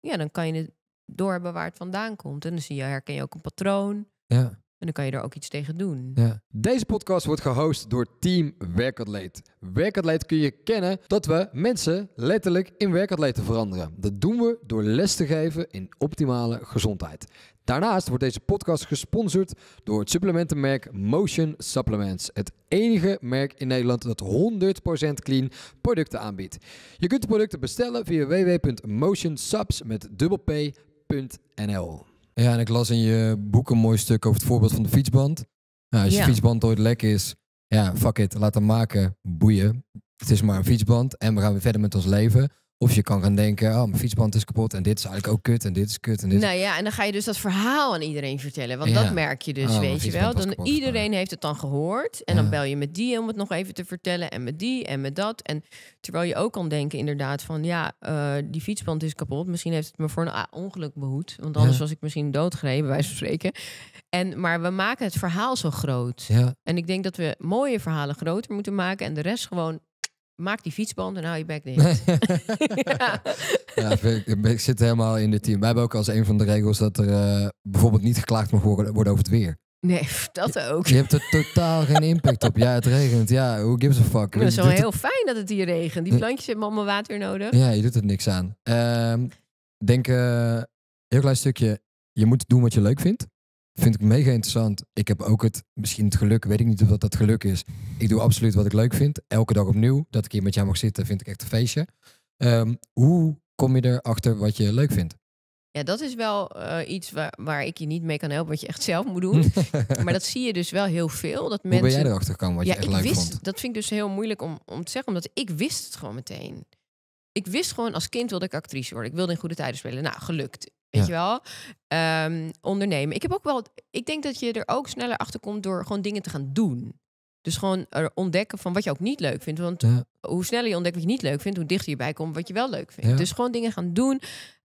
ja, dan kan je het hebben waar het vandaan komt. En dan zie je, herken je ook een patroon. Ja. En dan kan je er ook iets tegen doen. Ja. Deze podcast wordt gehost door Team Werkatleet. Werkatleet kun je kennen dat we mensen letterlijk in werkatleten veranderen. Dat doen we door les te geven in optimale gezondheid. Daarnaast wordt deze podcast gesponsord door het supplementenmerk Motion Supplements. Het enige merk in Nederland dat 100% clean producten aanbiedt. Je kunt de producten bestellen via www.motionsubs met ja, en ik las in je boek een mooi stuk over het voorbeeld van de fietsband. Nou, als je fietsband ooit lek is, ja, fuck it, laat hem maken, boeien. Het is maar een fietsband en we gaan weer verder met ons leven. Of je kan gaan denken, oh, mijn fietsband is kapot en dit is eigenlijk ook kut en dit is kut en dit. Nou ja, en dan ga je dus dat verhaal aan iedereen vertellen. Want dat merk je dus, oh, weet je wel. Dan iedereen heeft het dan gehoord. En dan bel je met die om het nog even te vertellen. En met die en met dat. En terwijl je ook kan denken inderdaad van, ja, eh, die fietsband is kapot. Misschien heeft het me voor een ah, ongeluk behoed. Want anders was ik misschien doodgereden, bij wijze van spreken. En, maar we maken het verhaal zo groot. En ik denk dat we mooie verhalen groter moeten maken. En de rest gewoon maak die fietsband en hou je bek dicht. ja. ik, ik, zit helemaal in de team. Wij hebben ook als een van de regels dat er eh, bijvoorbeeld niet geklaagd mag worden, over het weer. Nee, dat ook. Je, hebt er totaal geen impact op. Ja, het regent. Ja, who gives a fuck? Het is wel heel fijn dat het hier regent. Die plantjes hebben allemaal water nodig. Ja, je doet er niks aan. Ehm, denk, eh, heel klein stukje. Je moet doen wat je leuk vindt. Vind ik mega interessant. Ik heb ook het, misschien het geluk, weet ik niet of dat, dat geluk is. Ik doe absoluut wat ik leuk vind. Elke dag opnieuw. Dat ik hier met jou mag zitten, vind ik echt een feestje. Ehm, hoe kom je erachter wat je leuk vindt? Ja, dat is wel eh, iets waar, waar ik je niet mee kan helpen, wat je echt zelf moet doen. maar dat zie je dus wel heel veel. Dat Hoe mensen... ben jij erachter gekomen wat je echt ik leuk wist, vond? Dat vind ik dus heel moeilijk om, om te zeggen, omdat ik wist het gewoon meteen. Ik wist gewoon, als kind wilde ik actrice worden. Ik wilde in goede tijden spelen. Nou, gelukt. Weet je wel? Ehm, ondernemen. Ik heb ook wel. Ik denk dat je er ook sneller achter komt door gewoon dingen te gaan doen. Dus gewoon ontdekken van wat je ook niet leuk vindt. Want hoe sneller je ontdekt wat je niet leuk vindt, hoe dichter je bij komt wat je wel leuk vindt. Dus gewoon dingen gaan doen,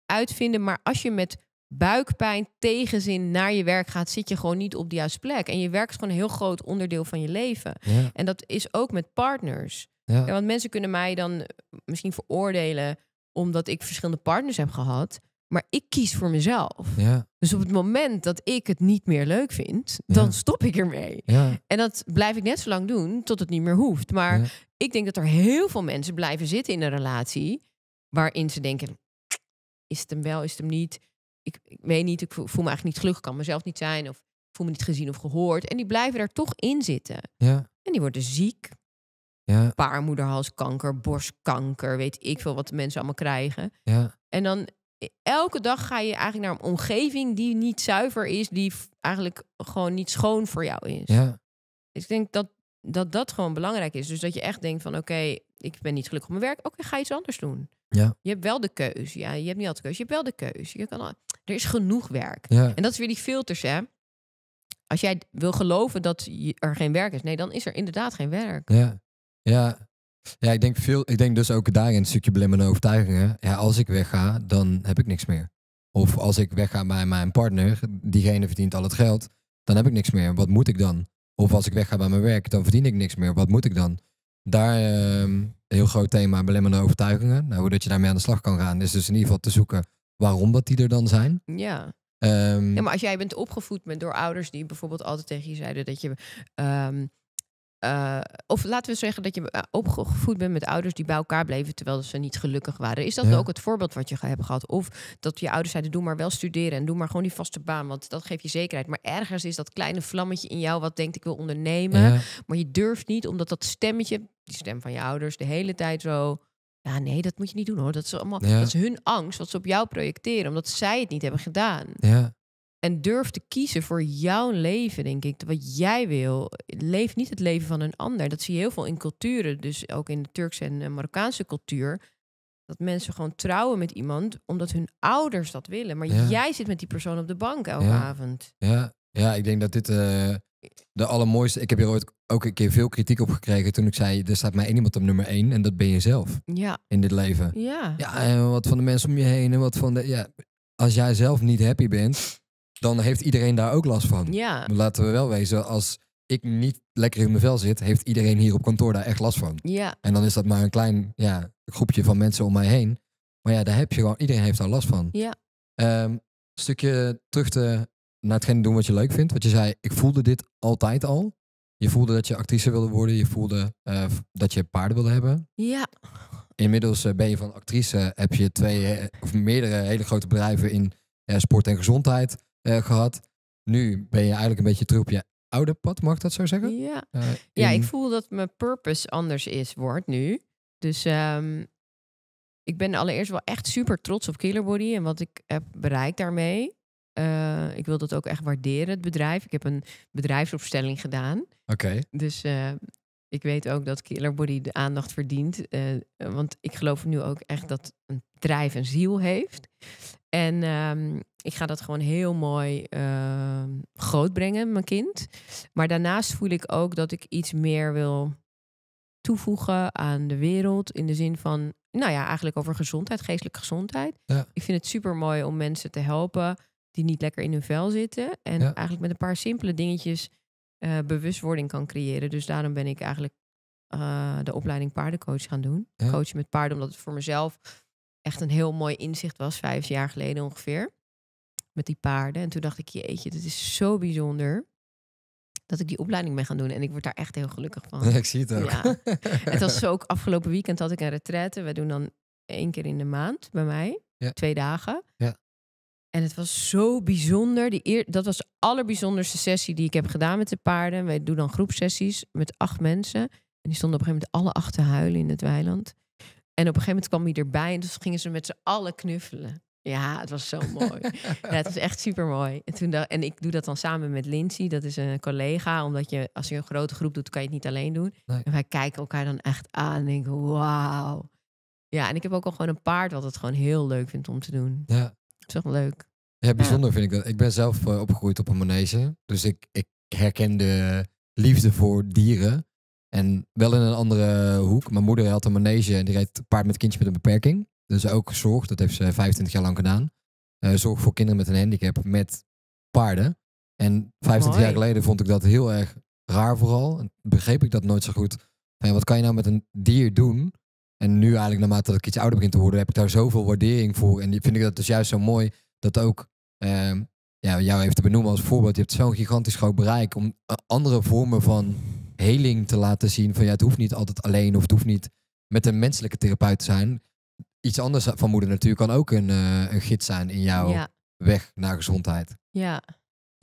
uitvinden. Maar als je met buikpijn, tegenzin naar je werk gaat, zit je gewoon niet op de juiste plek. En je werk is gewoon een heel groot onderdeel van je leven. En dat is ook met partners. want mensen kunnen mij dan eh, misschien veroordelen omdat ik verschillende partners heb gehad. Maar ik kies voor mezelf. Ja. Dus op het moment dat ik het niet meer leuk vind, dan stop ik ermee. Ja. En dat blijf ik net zo lang doen tot het niet meer hoeft. Maar ik denk dat er heel veel mensen blijven zitten in een relatie waarin ze denken: is het hem wel, is het hem niet? Ik, ik weet niet, ik voel, voel me eigenlijk niet gelukkig, kan mezelf niet zijn of voel me niet gezien of gehoord. En die blijven daar toch in zitten. En die worden ziek. Paarmoederhalskanker, borstkanker, weet ik veel wat de mensen allemaal krijgen. En dan elke dag ga je eigenlijk naar een omgeving die niet zuiver is, die eigenlijk gewoon niet schoon voor jou is. Ja. ik denk dat, dat dat gewoon belangrijk is. Dus dat je echt denkt van oké, ik ben niet gelukkig op mijn werk, oké, ga iets anders doen. Ja. Je hebt wel de keuze. Ja, je hebt niet altijd de keuze. Je hebt wel de keuze. Je kan Er is genoeg werk. Ja. En dat is weer die filters, hè. Als jij wil geloven dat er geen werk is, nee, dan is er inderdaad geen werk. Ja, ja. Ja, ik denk, veel, ik denk dus ook daarin een stukje belemmerde overtuigingen. Ja, als ik wegga, dan heb ik niks meer. Of als ik wegga bij mijn partner, diegene verdient al het geld, dan heb ik niks meer. Wat moet ik dan? Of als ik wegga bij mijn werk, dan verdien ik niks meer. Wat moet ik dan? Daar ehm, een heel groot thema belemmerde overtuigingen. Nou, hoe dat je daarmee aan de slag kan gaan, is dus in ieder geval te zoeken waarom dat die er dan zijn. Ja. Ehm, ja maar als jij bent opgevoed met, door ouders die bijvoorbeeld altijd tegen je zeiden dat je ehm, eh, of laten we zeggen dat je eh, opgevoed bent met ouders die bij elkaar bleven terwijl ze niet gelukkig waren. Is dat ook het voorbeeld wat je hebt gehad? Of dat je ouders zeiden: doe maar wel studeren en doe maar gewoon die vaste baan, want dat geeft je zekerheid. Maar ergens is dat kleine vlammetje in jou wat denkt: ik wil ondernemen, maar je durft niet, omdat dat stemmetje, die stem van je ouders, de hele tijd zo. Ja, nee, dat moet je niet doen hoor. Dat is allemaal dat is hun angst wat ze op jou projecteren, omdat zij het niet hebben gedaan. Ja. En durf te kiezen voor jouw leven, denk ik. Wat jij wil. Leef niet het leven van een ander. Dat zie je heel veel in culturen. Dus ook in de Turkse en Marokkaanse cultuur. Dat mensen gewoon trouwen met iemand omdat hun ouders dat willen. Maar jij zit met die persoon op de bank elke avond. Ja. ja, ik denk dat dit eh, de allermooiste. Ik heb hier ooit ook een keer veel kritiek op gekregen toen ik zei: er staat maar één iemand op nummer één en dat ben je zelf. Ja. In dit leven. Ja. Ja, en wat van de mensen om je heen en wat van de. Ja, als jij zelf niet happy bent dan heeft iedereen daar ook last van. Ja. Laten we wel wezen, als ik niet lekker in mijn vel zit, heeft iedereen hier op kantoor daar echt last van. Ja. En dan is dat maar een klein ja, groepje van mensen om mij heen. Maar ja, daar heb je gewoon, iedereen heeft daar last van. Ja. Ehm, stukje terug te, naar hetgeen doen wat je leuk vindt. Wat je zei, ik voelde dit altijd al. Je voelde dat je actrice wilde worden. Je voelde eh, dat je paarden wilde hebben. Ja. Inmiddels eh, ben je van actrice. Heb je twee eh, of meerdere hele grote bedrijven in sport en gezondheid. Eh, gehad. Nu ben je eigenlijk een beetje terug op je oude pad, mag ik dat zo zeggen? Ja, eh, ja ik voel dat mijn purpose anders is, wordt nu. Dus ehm, ik ben allereerst wel echt super trots op Killerbody en wat ik heb bereikt daarmee. Eh, ik wil dat ook echt waarderen, het bedrijf. Ik heb een bedrijfsopstelling gedaan. Oké. Dus ehm, ik weet ook dat Killer Body de aandacht verdient. Eh, want ik geloof nu ook echt dat een drijf en ziel heeft. En ehm, ik ga dat gewoon heel mooi uh, ehm, groot brengen, mijn kind. Maar daarnaast voel ik ook dat ik iets meer wil toevoegen aan de wereld. In de zin van, nou ja, eigenlijk over gezondheid, geestelijke gezondheid. Ik vind het super mooi om mensen te helpen die niet lekker in hun vel zitten. En eigenlijk met een paar simpele dingetjes eh, bewustwording kan creëren. Dus daarom ben ik eigenlijk eh, de opleiding paardencoach gaan doen. Coach met paarden, omdat het voor mezelf echt een heel mooi inzicht was, vijf jaar geleden ongeveer. Met die paarden. En toen dacht ik, jeetje, dit is zo bijzonder dat ik die opleiding mee ga doen. En ik word daar echt heel gelukkig van. ik zie het ook. Ja. het was zo ook afgelopen weekend had ik een retraite. We doen dan één keer in de maand bij mij. Twee dagen. Ja. En het was zo bijzonder. Die eer, dat was de allerbijzonderste sessie die ik heb gedaan met de paarden. Wij doen dan groepsessies met acht mensen. En die stonden op een gegeven moment alle acht te huilen in het weiland. En op een gegeven moment kwam hij erbij en toen gingen ze met z'n allen knuffelen. Ja, het was zo mooi. ja, het was echt super mooi. En, toen en ik doe dat dan samen met Lindsay, dat is een collega. Omdat je, als je een grote groep doet, kan je het niet alleen doen. En wij kijken elkaar dan echt aan en denken, wauw. Ja, en ik heb ook al gewoon een paard wat het gewoon heel leuk vindt om te doen. Ja. Toch leuk. Ja, bijzonder vind ik dat. Ik ben zelf eh, opgegroeid op een manege. Dus ik, ik herken de liefde voor dieren. En wel in een andere hoek. Mijn moeder had een manege en die reed paard met kindjes met een beperking. Dus ook zorg, dat heeft ze 25 jaar lang gedaan. Eh, zorg voor kinderen met een handicap met paarden. En 25 jaar geleden vond ik dat heel erg raar vooral. begreep ik dat nooit zo goed. wat kan je nou met een dier doen en nu eigenlijk, naarmate dat ik iets ouder begin te worden, heb ik daar zoveel waardering voor. En vind ik dat dus juist zo mooi dat ook ehm, ja, jou even te benoemen als voorbeeld. Je hebt zo'n gigantisch groot bereik om eh, andere vormen van heling te laten zien. Van ja, het hoeft niet altijd alleen of het hoeft niet met een menselijke therapeut te zijn. Iets anders van moeder natuur kan ook een, eh, een gids zijn in jouw weg naar gezondheid. Ja.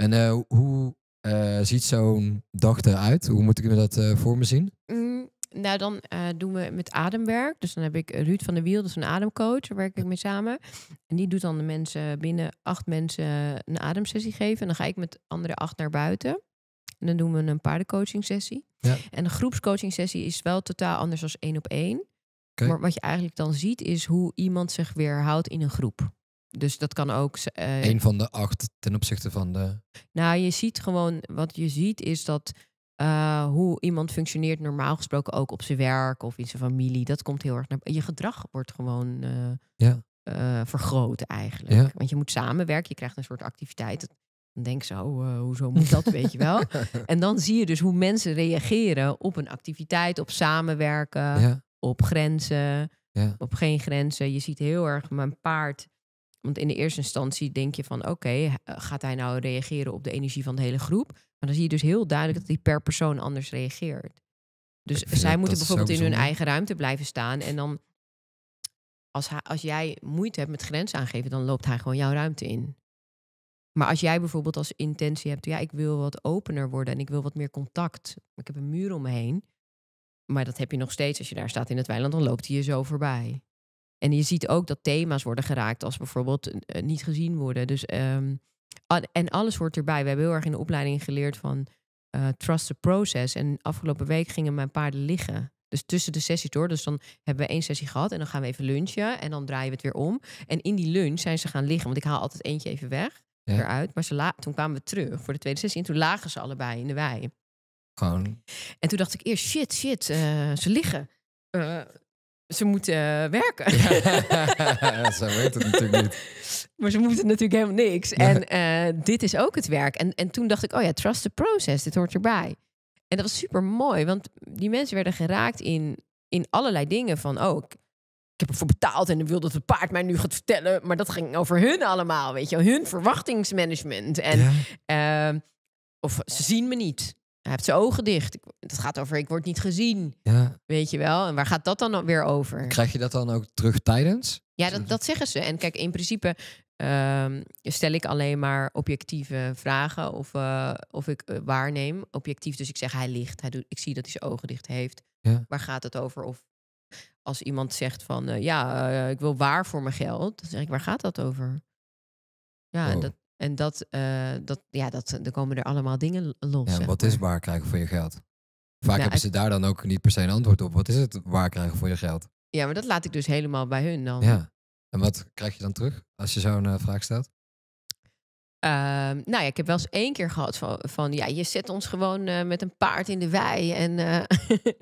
En eh, hoe ziet zo'n dag eruit? Hoe moet ik me dat voor me zien? Mm nou, dan eh, doen we met ademwerk. Dus dan heb ik eh, Ruud van der Wiel, dat is een ademcoach. Daar werk ik mee samen. En die doet dan de mensen binnen acht mensen een ademsessie geven. En dan ga ik met andere acht naar buiten. En dan doen we een paardencoaching sessie. Ja. En een groepscoaching sessie is wel totaal anders dan één op één. Maar wat je eigenlijk dan ziet is hoe iemand zich weerhoudt in een groep. Dus dat kan ook. Uh, Eén van de acht ten opzichte van de. Nou, je ziet gewoon, wat je ziet is dat eh, hoe iemand functioneert normaal gesproken ook op zijn werk of in zijn familie. Dat komt heel erg naar... Je gedrag wordt gewoon eh, ja. Eh, vergroot eigenlijk. Want je moet samenwerken, je krijgt een soort activiteit. Dan denk ze, oh, hoezo moet dat, weet je wel. En dan zie je dus hoe mensen reageren op een activiteit, op samenwerken, op grenzen, op geen grenzen. Je ziet heel erg mijn paard... Want in de eerste instantie denk je van, oké, gaat hij nou reageren op de energie van de hele groep? Maar dan zie je dus heel duidelijk dat die per persoon anders reageert. Dus zij moeten bijvoorbeeld in hun eigen ruimte blijven staan. En dan, als, hij, als jij moeite hebt met grenzen aangeven, dan loopt hij gewoon jouw ruimte in. Maar als jij bijvoorbeeld als intentie hebt, ja, ik wil wat opener worden en ik wil wat meer contact. Ik heb een muur om me heen. Maar dat heb je nog steeds als je daar staat in het weiland, dan loopt hij je zo voorbij. En je ziet ook dat thema's worden geraakt als bijvoorbeeld eh, eh, niet gezien worden. Dus ehm, en alles hoort erbij. We hebben heel erg in de opleiding geleerd van eh, trust the process. En afgelopen week gingen mijn paarden liggen. Dus tussen de sessies door. Dus dan hebben we één sessie gehad en dan gaan we even lunchen. En dan draaien we het weer om. En in die lunch zijn ze gaan liggen. Want ik haal altijd eentje even weg. Eruit. Maar ze toen kwamen we terug voor de tweede sessie. En toen lagen ze allebei in de wei. Gewoon. En toen dacht ik eerst, shit, shit, eh, ze liggen. Eh, ze moeten eh, werken. Ja, ze weten het natuurlijk niet. Maar ze moeten natuurlijk helemaal niks. En eh, dit is ook het werk. En, en toen dacht ik, oh ja, trust the process, dit hoort erbij. En dat was super mooi, want die mensen werden geraakt in, in allerlei dingen. Van, oh, ik, ik heb ervoor betaald en ik wil dat het paard mij nu gaat vertellen. Maar dat ging over hun allemaal, weet je Hun verwachtingsmanagement. En, ehm, of ze zien me niet. Hij heeft zijn ogen dicht. Het gaat over ik word niet gezien. Ja. Weet je wel? En waar gaat dat dan weer over? Krijg je dat dan ook terug tijdens? Ja, dat, dat zeggen ze. En kijk, in principe ehm, stel ik alleen maar objectieve vragen of, eh, of ik eh, waarneem. Objectief, dus ik zeg hij ligt. Hij doet, ik zie dat hij zijn ogen dicht heeft. Ja. Waar gaat het over? Of als iemand zegt van eh, ja, ik wil waar voor mijn geld. Dan zeg ik, waar gaat dat over? Ja, oh. dat, en dat, uh, dat, ja, dat, dan komen er allemaal dingen los. Ja, wat is waar krijgen voor je geld? Vaak hebben ze daar dan ook niet per se een antwoord op. Wat is het waar krijgen voor je geld? Ja, maar dat laat ik dus helemaal bij hun dan. Ja. En wat krijg je dan terug als je zo'n eh, vraag stelt? Ehm, nou ja, ik heb wel eens één keer gehad van, van ja, je zet ons gewoon eh, met een paard in de wei. En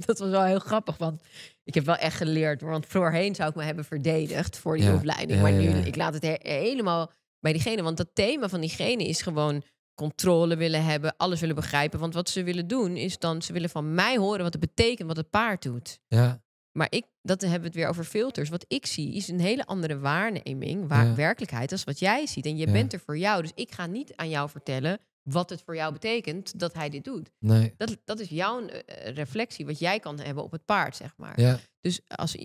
dat was wel heel grappig, want ik heb wel echt geleerd. Want voorheen zou ik me hebben verdedigd voor die ja, opleiding. maar nu, ik laat het helemaal bij diegene. Want dat thema van diegene is gewoon controle willen hebben, alles willen begrijpen. Want wat ze willen doen is dan, ze willen van mij horen wat het betekent, wat het paard doet. Ja. Maar ik, dat hebben we het weer over filters. Wat ik zie is een hele andere waarneming, waar, werkelijkheid, als wat jij ziet. En je bent er voor jou. Dus ik ga niet aan jou vertellen wat het voor jou betekent dat hij dit doet. Nee. Dat, dat is jouw eh, reflectie, wat jij kan hebben op het paard, zeg maar. Ja. Dus als, eh,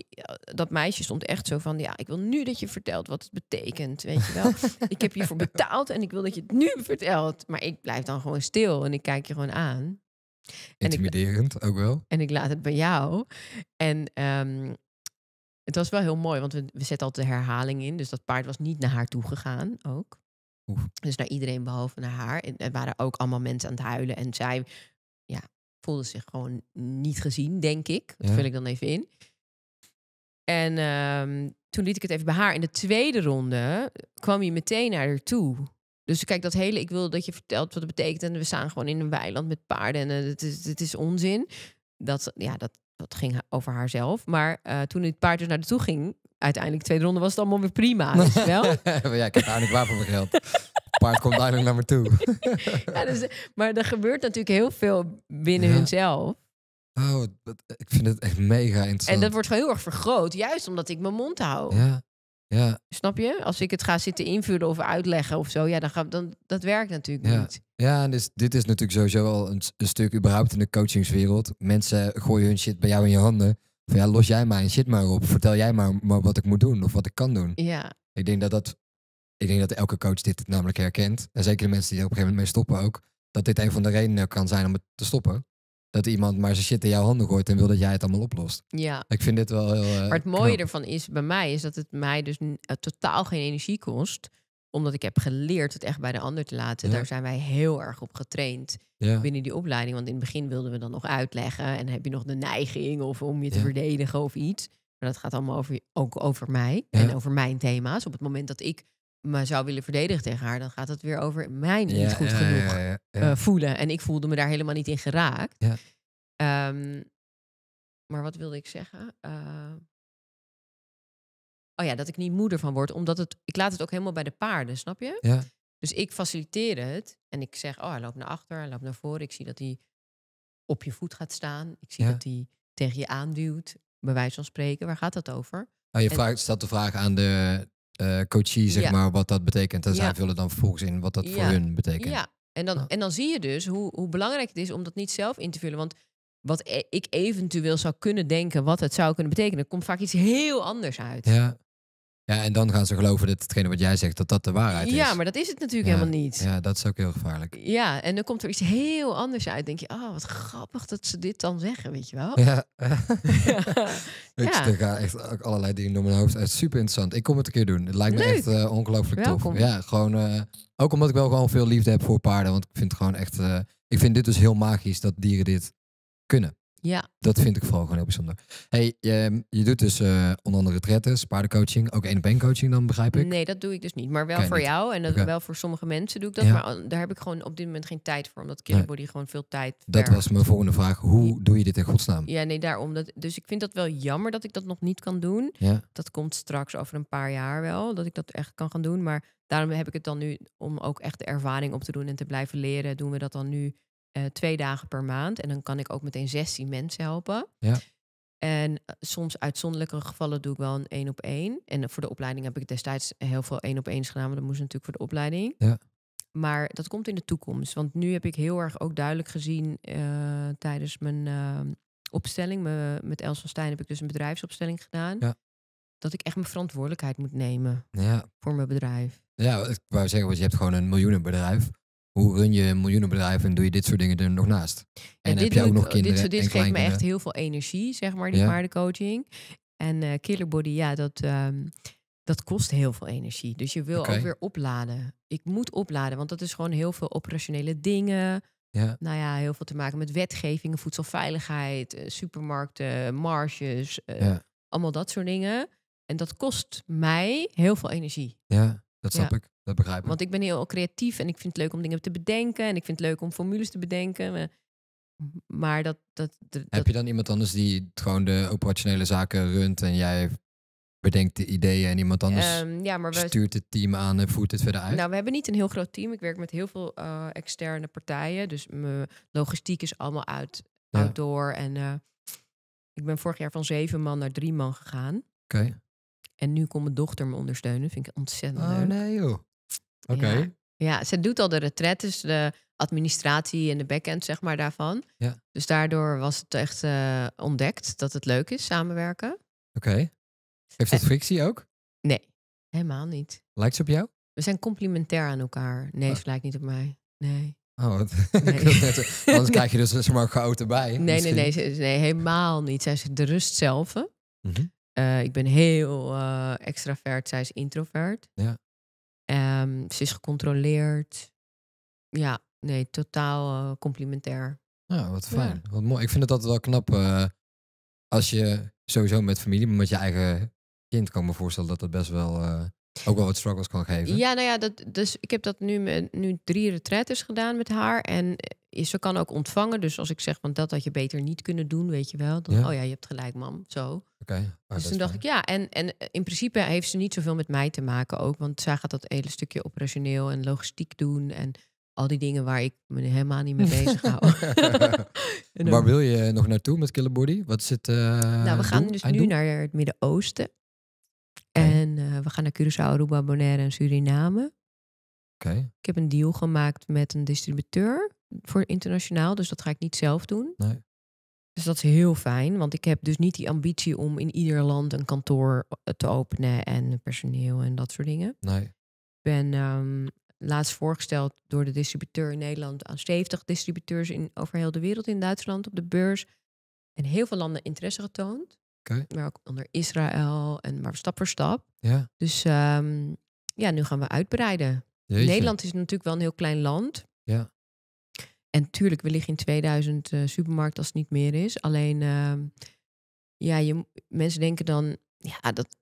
dat meisje stond echt zo van, ja, ik wil nu dat je vertelt wat het betekent, weet je wel. ik heb hiervoor betaald en ik wil dat je het nu vertelt. Maar ik blijf dan gewoon stil en ik kijk je gewoon aan. Intimiderend ook wel. En ik laat het bij jou. En ehm, het was wel heel mooi, want we, zetten altijd de herhaling in. Dus dat paard was niet naar haar toe gegaan ook. Dus naar iedereen behalve naar haar. En er waren ook allemaal mensen aan het huilen. En zij ja, voelde zich gewoon niet gezien, denk ik. Dat vul ik dan even in. En ehm, toen liet ik het even bij haar. In de tweede ronde eh, kwam je meteen naar haar toe. Dus kijk, dat hele, ik wil dat je vertelt wat het betekent. En we staan gewoon in een weiland met paarden. En eh, het, is, het is onzin. Dat, ja, dat, dat ging over haarzelf. Maar eh, toen het paard dus naar haar toe ging, uiteindelijk tweede ronde was het allemaal weer prima. wel? ja, ik heb eigenlijk waar voor mijn geld. Paard komt eigenlijk naar me toe. Dus, maar er gebeurt natuurlijk heel veel binnen ja. hunzelf. Oh, ik vind het echt mega interessant. En dat wordt gewoon heel erg vergroot, juist omdat ik mijn mond hou. Ja. Ja. Snap je? Als ik het ga zitten invullen of uitleggen of zo, ja, dan, ga, dan dat werkt natuurlijk ja. niet. Ja, dus dit is natuurlijk sowieso al een, stuk überhaupt in de coachingswereld. Mensen gooien hun shit bij jou in je handen. Van ja, los jij mijn shit maar op. Vertel jij maar, maar wat ik moet doen of wat ik kan doen. Ja. Ik denk dat dat. Ik denk dat elke coach dit namelijk herkent. En zeker de mensen die er op een gegeven moment mee stoppen ook. Dat dit een van de redenen kan zijn om het te stoppen. Dat iemand maar zijn shit in jouw handen gooit en wil dat jij het allemaal oplost. Ja. Ik vind dit wel heel. Eh, maar het mooie ervan is bij mij is dat het mij dus eh, totaal geen energie kost omdat ik heb geleerd het echt bij de ander te laten. Daar zijn wij heel erg op getraind binnen die opleiding. Want in het begin wilden we dan nog uitleggen. En heb je nog de neiging of om je te verdedigen of iets. Maar dat gaat allemaal over, ook over mij en over mijn thema's. Op het moment dat ik me zou willen verdedigen tegen haar, dan gaat het weer over mijn niet goed genoeg eh, voelen. En ik voelde me daar helemaal niet in geraakt. Ehm, maar wat wilde ik zeggen? Ehm, oh ja, dat ik niet moeder van word, omdat het, ik laat het ook helemaal bij de paarden, snap je? Ja. Dus ik faciliteer het en ik zeg, oh, hij loopt naar achter, hij loopt naar voren. Ik zie dat hij op je voet gaat staan. Ik zie dat hij tegen je aanduwt, bij wijze van spreken. Waar gaat dat over? Nou, je vraagt, stelt de vraag aan de uh, coachie, zeg maar, wat dat betekent. En zij vullen dan vervolgens in wat dat voor hun betekent. Ja, en dan, en dan zie je dus hoe, hoe belangrijk het is om dat niet zelf in te vullen. Want wat e, ik eventueel zou kunnen denken, wat het zou kunnen betekenen, komt vaak iets heel anders uit. Ja. Ja, en dan gaan ze geloven dat hetgene wat jij zegt, dat dat de waarheid is. Ja, maar dat is het natuurlijk helemaal niet. Ja, dat is ook heel gevaarlijk. Ja, en dan komt er iets heel anders uit. Denk je, oh, wat grappig dat ze dit dan zeggen, weet je wel. Ja. Ik ga echt allerlei dingen door mijn hoofd. Het is super interessant. Ik kom het een keer doen. Het lijkt me echt eh, ongelooflijk tof. Ja, gewoon... Eh, ook omdat ik wel gewoon veel liefde heb voor paarden. Want ik vind het gewoon echt... Eh, ik vind dit dus heel magisch dat dieren dit kunnen. Ja. Dat vind ik vooral gewoon heel bijzonder. Hey, je, ehm, je doet dus eh, onder andere retretes, paardencoaching, ook een op coaching dan begrijp ik? Nee, dat doe ik dus niet. Maar wel voor jou en dat wel voor sommige mensen doe ik dat. Maar daar heb ik gewoon op dit moment geen tijd voor, omdat Killerbody gewoon veel tijd Dat was mijn volgende vraag. Hoe doe je dit in godsnaam? Ja, nee, daarom. Dat, dus ik vind dat wel jammer dat ik dat nog niet kan doen. Ja. Dat komt straks over een paar jaar wel, dat ik dat echt kan gaan doen. Maar daarom heb ik het dan nu, om ook echt de ervaring op te doen en te blijven leren, doen we dat dan nu eh, twee dagen per maand. En dan kan ik ook meteen 16 mensen helpen. Ja. En eh, soms uitzonderlijke gevallen doe ik wel een één op één. En voor de opleiding heb ik destijds heel veel één op een's gedaan, maar dat moest natuurlijk voor de opleiding. Ja. Maar dat komt in de toekomst. Want nu heb ik heel erg ook duidelijk gezien eh, tijdens mijn opstelling. Me, met Els van Stijn heb ik dus een bedrijfsopstelling gedaan. Ja. Dat ik echt mijn verantwoordelijkheid moet nemen ja. voor mijn bedrijf. Ja, ik wou zeggen, want je hebt gewoon een miljoenenbedrijf hoe run je een miljoenenbedrijf en doe je dit soort dingen er nog naast? En heb je ook nog kinderen Dit, dit en geeft me echt heel veel energie, zeg maar, die ja. paardencoaching. En uh, Killer Body, ja, dat, ehm, dat kost heel veel energie. Dus je wil ook weer opladen. Ik moet opladen, want dat is gewoon heel veel operationele dingen. Ja. Nou ja, heel veel te maken met wetgeving, voedselveiligheid, eh, supermarkten, marges, eh, allemaal dat soort dingen. En dat kost mij heel veel energie. Ja, dat snap ik. Dat begrijp ik. Want ik ben heel creatief en ik vind het leuk om dingen te bedenken. En ik vind het leuk om formules te bedenken. Maar dat... dat, Heb je dan iemand anders die gewoon de operationele zaken runt en jij bedenkt de ideeën en iemand anders ehm, stuurt het team aan en voert het verder uit? Nou, we hebben niet een heel groot team. Ik werk met heel veel eh, externe partijen. Dus mijn logistiek is allemaal uit, door outdoor. En eh, ik ben vorig jaar van zeven man naar drie man gegaan. Oké. En nu komt mijn dochter me ondersteunen. Vind ik ontzettend oh, leuk. nee joh. Oké. Ja. ze doet al de dus de administratie en de backend zeg maar daarvan. Ja. Dus daardoor was het echt eh, ontdekt dat het leuk is samenwerken. Oké. Heeft dat en... frictie ook? Nee, helemaal niet. Lijkt ze op jou? We zijn complimentair aan elkaar. Nee, oh. ze lijkt niet op mij. Nee. Oh, nee. anders krijg je dus zeg maar goud erbij. Nee, nee, nee, nee, nee, helemaal niet. Zij is de rust zelf. Mhm. Eh, ik ben heel uh, extravert, zij is introvert. Ja. Ehm, ze is gecontroleerd. Ja, nee, totaal uh, complimentair. Nou, wat fijn. Wat mooi. Ik vind het altijd wel knap eh, als je sowieso met familie, maar met je eigen kind kan me voorstellen dat dat best wel eh, ook wel wat struggles kan geven. Ja, nou ja, dat, dus ik heb dat nu, met, nu drie retretes gedaan met haar. En ze kan ook ontvangen. Dus als ik zeg, want dat had je beter niet kunnen doen, weet je wel. Dan, Oh ja, je hebt gelijk, mam. Zo. Oké. Ah, dus toen dacht ik, ja. En, en eh, in principe heeft ze niet zoveel met mij te maken ook. Want zij gaat dat hele stukje operationeel en logistiek doen. En al die dingen waar ik me helemaal niet mee bezig hou. waar wil je nog naartoe met Killer Body? Wat zit? Uh, eh, nou, we gaan dus nu naar het Midden-Oosten. Eh, we gaan naar Curaçao, Aruba, Bonaire en Suriname. Ik heb een deal gemaakt met een distributeur voor internationaal, dus dat ga ik niet zelf doen. Nee. Dus dat is heel fijn, want ik heb dus niet die ambitie om in ieder land een kantoor eh, te openen en personeel en dat soort dingen. Nee. Ik ben ehm, laatst voorgesteld door de distributeur in Nederland aan 70 distributeurs in, over heel de wereld in Duitsland op de beurs. En heel veel landen interesse getoond. Maar ook onder Israël en maar stap voor stap. Ja. Dus ehm, ja, nu gaan we uitbreiden. Nederland is natuurlijk wel een heel klein land. Ja. En tuurlijk, we liggen in 2000 uh, eh, supermarkt als het niet meer is. Alleen, ehm, ja, je, mensen denken dan ja, dat,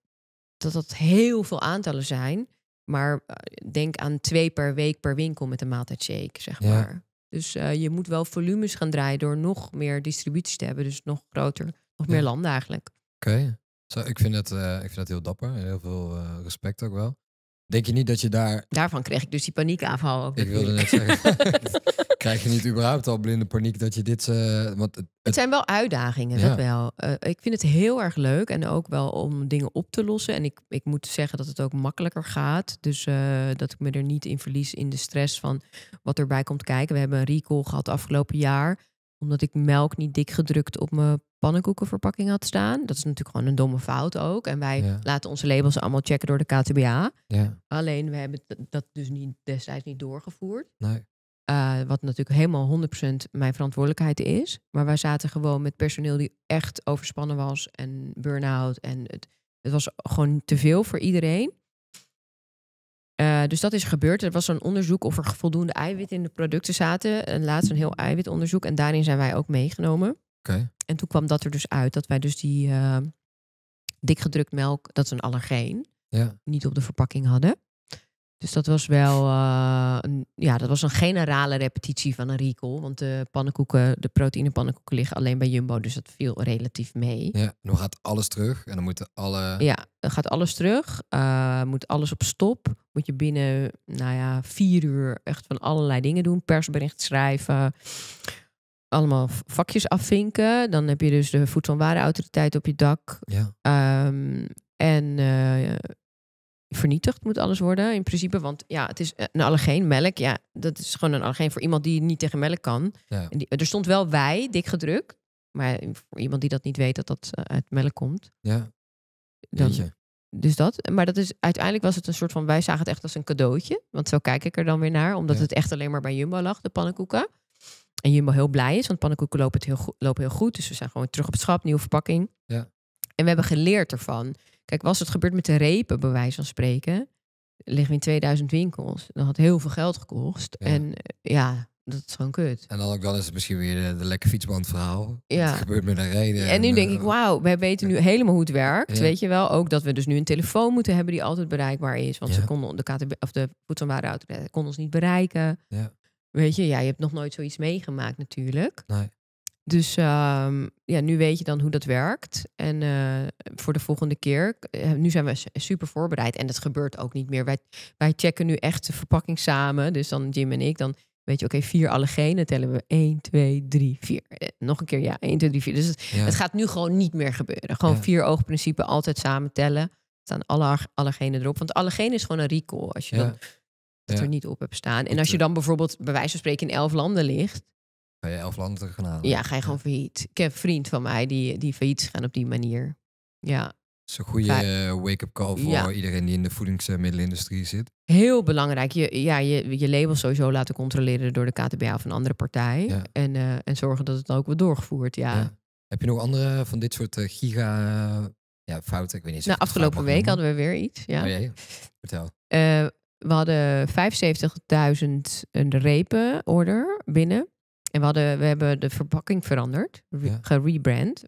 dat dat heel veel aantallen zijn. Maar eh, denk aan twee per week per winkel met een maaltijdshake, zeg ja. maar. Dus eh, je moet wel volumes gaan draaien door nog meer distributies te hebben. Dus nog groter meer ja. landen eigenlijk. Oké. Zo, ik, vind het. Eh, ik vind dat heel dapper. Heel veel eh, respect ook wel. Denk je niet dat je daar... Daarvan kreeg ik dus die paniekaanval ook. Ik wilde net zeggen, krijg je niet überhaupt al blinde paniek dat je dit... Uh, want het, het, zijn wel uitdagingen, dat wel. ik vind het heel erg leuk en ook wel om dingen op te lossen. En ik, ik moet zeggen dat het ook makkelijker gaat. Dus dat ik me er niet in verlies in de stress van wat erbij komt kijken. We hebben een recall gehad afgelopen jaar omdat ik melk niet dik gedrukt op mijn pannenkoekenverpakking had staan. Dat is natuurlijk gewoon een domme fout ook. En wij laten onze labels allemaal checken door de KTBA. Ja. Alleen we hebben dat dus niet, destijds niet doorgevoerd. Nee. Eh, wat natuurlijk helemaal 100% mijn verantwoordelijkheid is. Maar wij zaten gewoon met personeel die echt overspannen was en burn-out. En het, het was gewoon te veel voor iedereen. Eh, dus dat is gebeurd. Er was zo'n onderzoek of er voldoende eiwit in de producten zaten. En laatst een heel eiwitonderzoek. En daarin zijn wij ook meegenomen. En toen kwam dat er dus uit dat wij dus die uh, dikgedrukt melk, dat is een allergeen, niet op de verpakking hadden. Dus dat was wel eh, een, ja, dat was een generale repetitie van een recall. Want de pannenkoeken, de proteïnepannenkoeken liggen alleen bij Jumbo. Dus dat viel relatief mee. Ja, nu gaat alles terug. En dan moeten alle... Ja, dan gaat alles terug. Eh, moet alles op stop. Moet je binnen, nou ja, vier uur echt van allerlei dingen doen. Persbericht schrijven. Allemaal vakjes afvinken. Dan heb je dus de voedsel- en autoriteit op je dak. Ja. Ehm, en eh, vernietigd moet alles worden in principe. Want ja, het is eh, een allergeen, melk. Ja, dat is gewoon een allergeen voor iemand die niet tegen melk kan. er stond wel wij, dik gedrukt. Maar voor iemand die dat niet weet, dat dat eh, uit melk komt. Ja. Dan, dus dat. Maar dat is, uiteindelijk was het een soort van, wij zagen het echt als een cadeautje. Want zo kijk ik er dan weer naar. Omdat het echt alleen maar bij Jumbo lag, de pannenkoeken. En Jumbo heel blij is, want pannenkoeken lopen, het heel, lopen heel goed. Dus we zijn gewoon terug op het schap, nieuwe verpakking. Ja. En we hebben geleerd ervan. Kijk, was het gebeurd met de repen, bij wijze van spreken, liggen we in 2000 winkels. Dat had heel veel geld gekost. En eh, ja, dat is gewoon kut. En dan ook dan is het misschien weer de, eh, de lekker fietsband verhaal. Ja. Het gebeurt met een reden. En, nu denk ik, eh, wauw, wij weten nu helemaal hoe het werkt. Weet je wel, ook dat we dus nu een telefoon moeten hebben die altijd bereikbaar is. Want ze konden de KTB, of de voedselwarenautoriteit kon ons niet bereiken. Ja. Weet je, ja, je hebt nog nooit zoiets meegemaakt natuurlijk. Nee. Dus ehm, ja, nu weet je dan hoe dat werkt. En eh, voor de volgende keer, eh, nu zijn we super voorbereid. En dat gebeurt ook niet meer. Wij, wij checken nu echt de verpakking samen. Dus dan Jim en ik, dan weet je, oké, vier allergenen tellen we. 1, 2, 3, 4. Nog een keer, ja, 1, 2, 3, 4. Dus het, gaat nu gewoon niet meer gebeuren. Gewoon vier oogprincipe, altijd samen tellen. Staan alle allergenen erop. Want allegenen is gewoon een recall. Als je dat, dat er niet op hebt staan. En als je eh, dan bijvoorbeeld bij wijze van spreken in elf landen ligt Ga je elf landen gaan halen? Ja, ga je gewoon failliet. Ik heb een vriend van mij die, die failliet gaan op die manier. Ja. Dat is een goede eh, wake-up call voor iedereen die in de voedingsmiddelenindustrie zit. Heel belangrijk. Je, ja, je, je label sowieso laten controleren door de KTBA of een andere partij. En, eh, en zorgen dat het dan ook wordt doorgevoerd. Ja. Heb je nog andere van dit soort eh, giga ja, fouten? Ik weet niet. Nou, afgelopen week hadden we weer iets. Ja. Oh, Vertel. we hadden 75.000 repen order binnen. En we, hadden, we hebben de verpakking veranderd, ja. gerebrand.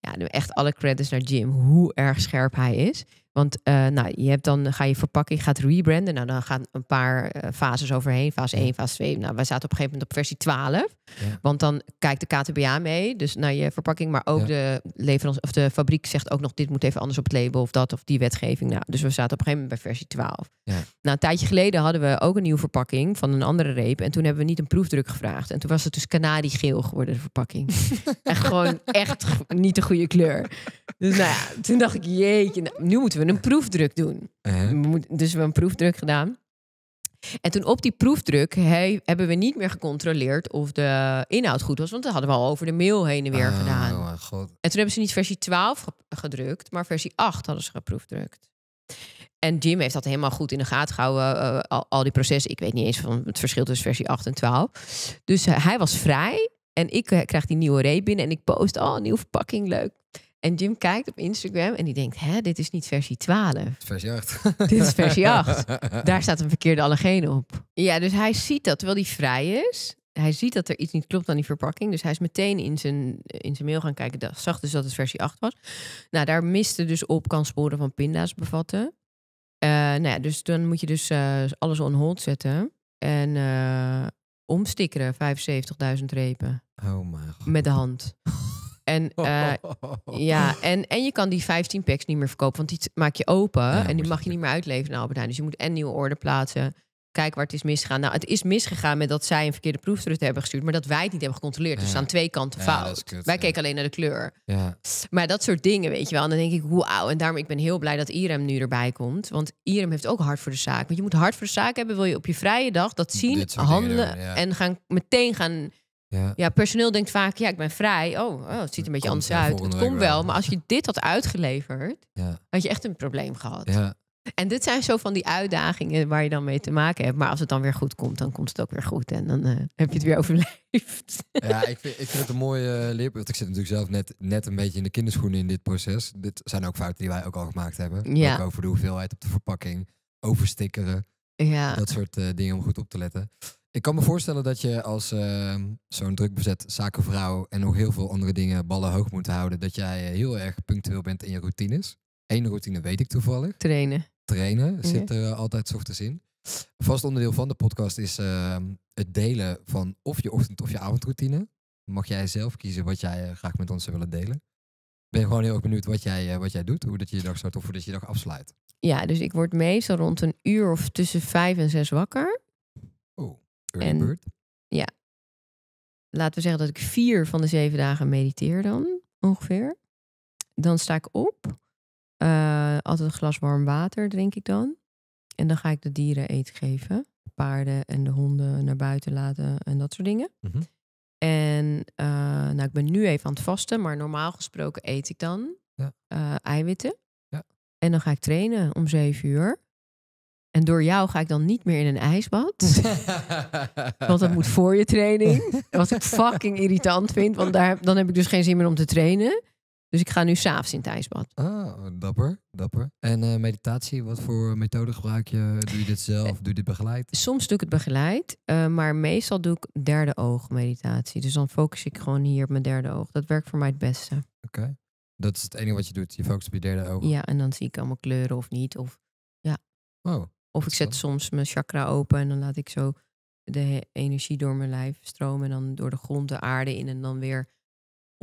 Ja, nu echt alle credits naar Jim, hoe erg scherp hij is. Want eh, nou, je hebt dan, ga je verpakking gaat rebranden. Nou, dan gaan een paar eh, fases overheen. Fase 1, fase 2. Nou, wij zaten op een gegeven moment op versie 12. Want dan kijkt de KTBA mee, dus naar je verpakking. Maar ook de leverans, of de fabriek zegt ook nog, dit moet even anders op het label of dat of die wetgeving. Nou, dus we zaten op een gegeven moment bij versie 12. Ja. Nou, een tijdje geleden hadden we ook een nieuwe verpakking van een andere reep. En toen hebben we niet een proefdruk gevraagd. En toen was het dus geel geworden, de verpakking. en gewoon echt niet de goede kleur. Dus nou ja, toen dacht ik, jeetje, nou, nu moeten we een proefdruk doen. Uh-huh. Dus we hebben een proefdruk gedaan. En toen op die proefdruk hebben we niet meer gecontroleerd of de inhoud goed was. Want dat hadden we al over de mail heen en weer oh, gedaan. God. En toen hebben ze niet versie 12 gedrukt, maar versie 8 hadden ze geproefdrukt. En Jim heeft dat helemaal goed in de gaten gehouden, eh, al, die processen. Ik weet niet eens van het verschil tussen versie 8 en 12. Dus eh, hij was vrij en ik eh, krijg die nieuwe reep binnen en ik post, al oh, nieuwe verpakking, leuk. En Jim kijkt op Instagram en die denkt: hè, dit is niet versie 12. Versie 8. Dit is versie 8. Daar staat een verkeerde allergeen op. Ja, dus hij ziet dat terwijl hij vrij is. Hij ziet dat er iets niet klopt aan die verpakking. Dus hij is meteen in zijn, in zijn mail gaan kijken. Dat, zag dus dat het versie 8 was. Nou, daar miste dus op kan sporen van pinda's bevatten. Uh, nou ja, dus dan moet je dus eh, alles on hold zetten. En uh, omstikkeren 75.000 repen. Oh my god. Met de hand. En, oh. eh, ja, en, en je kan die 15 packs niet meer verkopen, want die maak je open en die mag je niet meer uitleveren naar Albert Dus je moet en nieuwe orde plaatsen. Kijk waar het is misgegaan. Nou, het is misgegaan met dat zij een verkeerde proefdruk hebben gestuurd, maar dat wij het niet hebben gecontroleerd. Dus aan twee kanten fout. wij keken alleen naar de kleur. Maar dat soort dingen, weet je wel. En dan denk ik, wauw. En daarom ik ben heel blij dat Irem nu erbij komt. Want Irem heeft ook hard voor de zaak. Want je moet hard voor de zaak hebben, wil je op je vrije dag dat zien, handelen en gaan meteen gaan ja. ja. personeel denkt vaak, ja, ik ben vrij. Oh, oh het ziet er een beetje anders uit. Het komt wel. Maar als je dit had uitgeleverd, ja. had je echt een probleem gehad. Ja. En dit zijn zo van die uitdagingen waar je dan mee te maken hebt. Maar als het dan weer goed komt, dan komt het ook weer goed. En dan eh, heb je het weer overleefd. Ja, ik vind, ik vind het een mooie uh, leerpunt. Ik zit natuurlijk zelf net, net een beetje in de kinderschoenen in dit proces. Dit zijn ook fouten die wij ook al gemaakt hebben. over de hoeveelheid op de verpakking. Overstikkeren. Ja. Dat soort eh, dingen om goed op te letten. Ik kan me voorstellen dat je als uh, zo'n drukbezet zakenvrouw en nog heel veel andere dingen ballen hoog moet houden, dat jij eh, heel erg punctueel bent in je routines. Eén routine weet ik toevallig. Trainen. Trainen zit er eh, altijd ochtends in. vast onderdeel van de podcast is ehm, het delen van of je ochtend- of je avondroutine. Mag jij zelf kiezen wat jij eh, graag met ons zou willen delen. Ben gewoon heel erg benieuwd wat jij, wat jij doet, hoe dat je je dag start of hoe dat je je dag afsluit. Ja, dus ik word meestal rond een uur of tussen vijf en zes wakker. Oh en, Ja. Laten we zeggen dat ik vier van de zeven dagen mediteer dan, ongeveer. Dan sta ik op. Eh, altijd een glas warm water drink ik dan. En dan ga ik de dieren eten geven. Paarden en de honden naar buiten laten en dat soort dingen. Mhm. En eh, nou, ik ben nu even aan het vasten, maar normaal gesproken eet ik dan ja. Eh, eiwitten. Ja. En dan ga ik trainen om zeven uur. En door jou ga ik dan niet meer in een ijsbad. want dat moet voor je training. Wat ik fucking irritant vind. Want daar, dan heb ik dus geen zin meer om te trainen. Dus ik ga nu s'avonds in het ijsbad. Ah, dapper, dapper. En eh, meditatie, wat voor methode gebruik je? Doe je dit zelf? Doe je dit begeleid? Soms doe ik het begeleid, eh, maar meestal doe ik derde oog meditatie. Dus dan focus ik gewoon hier op mijn derde oog. Dat werkt voor mij het beste. Oké. Dat is het enige wat je doet. Je focust op je derde oog. Ja, en dan zie ik allemaal kleuren of niet. Of, ja. Oh. Of ik zet soms mijn chakra open en dan laat ik zo de energie door mijn lijf stromen. En dan door de grond de aarde in en dan weer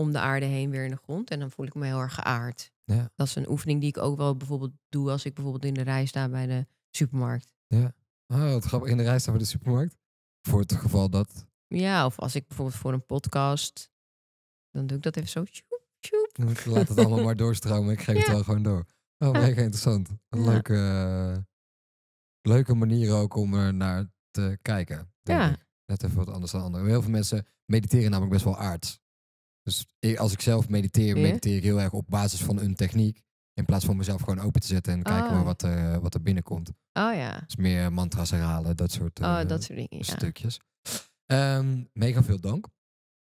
om de aarde heen weer in de grond. En dan voel ik me heel erg geaard. Ja. Dat is een oefening die ik ook wel bijvoorbeeld doe als ik bijvoorbeeld in de rij sta bij de supermarkt. Ja, ah, wat grappig. In de rij staan bij de supermarkt? Voor het geval dat... Ja, of als ik bijvoorbeeld voor een podcast... Dan doe ik dat even zo. Tjoep, tjoep. Ik laat het allemaal maar doorstromen. Ik geef het wel gewoon door. Oh, mega interessant. Een leuke... Eh, leuke manier ook om er naar te kijken. Ja. Net even wat anders dan anderen. Heel veel mensen mediteren namelijk best wel aard. Dus als ik zelf mediteer, mediteer ik heel erg op basis van een techniek. In plaats van mezelf gewoon open te zetten en kijken oh. wat, er, eh, wat er binnenkomt. Oh ja. Dus meer mantra's herhalen, dat soort, oh, eh, dat dingen, stukjes. Ehm, mega veel dank.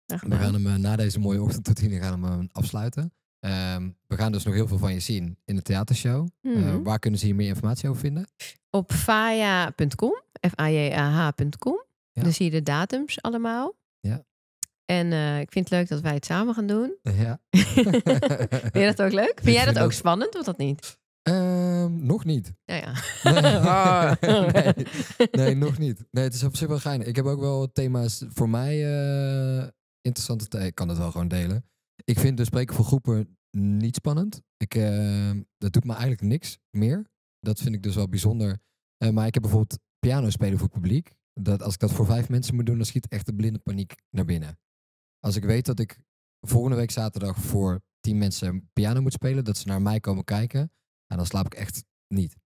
We gaan hem eh, na deze mooie ochtendroutine gaan hem afsluiten. Ehm, we gaan dus nog heel veel van je zien in de theatershow. Eh, mhm. waar kunnen ze hier meer informatie over vinden? Op faya.com, f-a-j-a-h.com. Ja. Dan zie je de datums allemaal. Ja. En eh, ik vind het leuk dat wij het samen gaan doen. Eh, ja. vind je dat ook leuk? Vind jij dat ook spannend of dat niet? Ehm, nog niet. Ja, ja. Oh. Nee. nog niet. Nee, het is op zich wel geinig. Ik heb ook wel thema's voor mij interessante. Ik kan het wel gewoon delen. Ik vind dus spreken voor groepen niet spannend. Ik, ehm, dat doet me eigenlijk niks meer. Dat vind ik dus wel bijzonder. Eh, maar ik heb bijvoorbeeld piano spelen voor het publiek. Dat, als ik dat voor vijf mensen moet doen, dan schiet echt de blinde paniek naar binnen. Als ik weet dat ik volgende week zaterdag voor tien mensen piano moet spelen, dat ze naar mij komen kijken, en dan slaap ik echt niet.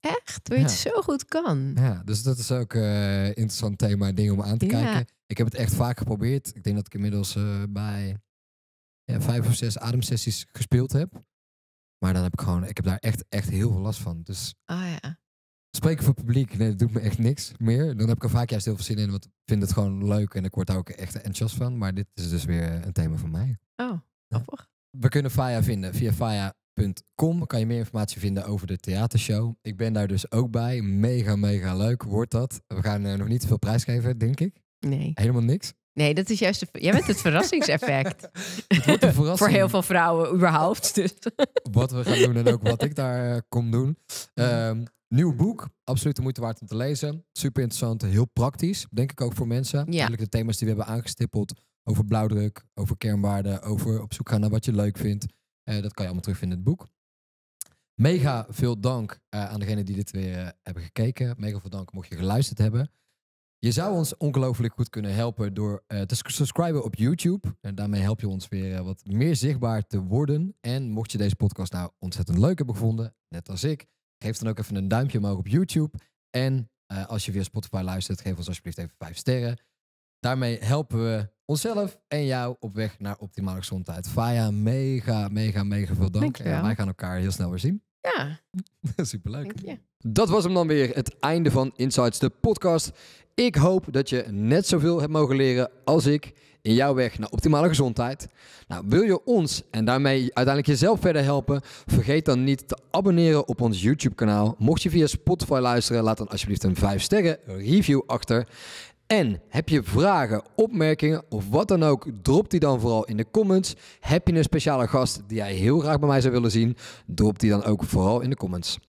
Echt? Weet je het zo goed kan. Ja, dus dat is ook een eh, interessant thema, ding om aan te kijken. Ik heb het echt vaak geprobeerd. Ik denk dat ik inmiddels eh, bij vijf of zes ademsessies gespeeld heb. Maar dan heb ik gewoon, ik heb daar echt, echt heel veel last van. Dus ah, ja. spreken voor publiek, nee, dat doet me echt niks meer. Dan heb ik er vaak juist heel veel zin in, want ik vind het gewoon leuk en ik word daar ook echt enthousiast van. Maar dit is dus weer een thema van mij. Oh, grappig. We kunnen Faya vinden via faya.com. Kan je meer informatie vinden over de theatershow. Ik ben daar dus ook bij. Mega, mega leuk wordt dat. We gaan uh, nog niet te veel prijs geven, denk ik. Nee. Helemaal niks. Nee, dat is juist. De, jij bent het verrassingseffect. het wordt verrassing. Voor heel veel vrouwen, überhaupt. Dus. wat we gaan doen en ook wat ik daar eh, kom doen. Ehm, nieuw boek, absoluut de moeite waard om te lezen. Super interessant, heel praktisch, denk ik ook voor mensen. Ja. Eigenlijk de thema's die we hebben aangestippeld over blauwdruk, over kernwaarden, over op zoek gaan naar wat je leuk vindt. Eh, dat kan je allemaal terugvinden in het boek. Mega veel dank eh, aan degenen die dit weer hebben gekeken. Mega veel dank mocht je geluisterd hebben. Je zou ons ongelooflijk goed kunnen helpen door eh, te subscriben op YouTube. En daarmee help je ons weer eh, wat meer zichtbaar te worden. En mocht je deze podcast nou ontzettend leuk hebben gevonden, net als ik, geef dan ook even een duimpje omhoog op YouTube. En eh, als je via Spotify luistert, geef ons alsjeblieft even 5 sterren. Daarmee helpen we onszelf en jou op weg naar optimale gezondheid. Vaya, mega, mega, mega veel dank. En wij gaan elkaar heel snel weer zien. Ja. Superleuk. Dat was hem dan weer, het einde van Insights, de podcast. Ik hoop dat je net zoveel hebt mogen leren als ik in jouw weg naar optimale gezondheid. Nou, wil je ons en daarmee uiteindelijk jezelf verder helpen? Vergeet dan niet te abonneren op ons YouTube-kanaal. Mocht je via Spotify luisteren, laat dan alsjeblieft een 5-sterren review achter. En heb je vragen, opmerkingen of wat dan ook, drop die dan vooral in de comments. Heb je een speciale gast die jij heel graag bij mij zou willen zien, drop die dan ook vooral in de comments.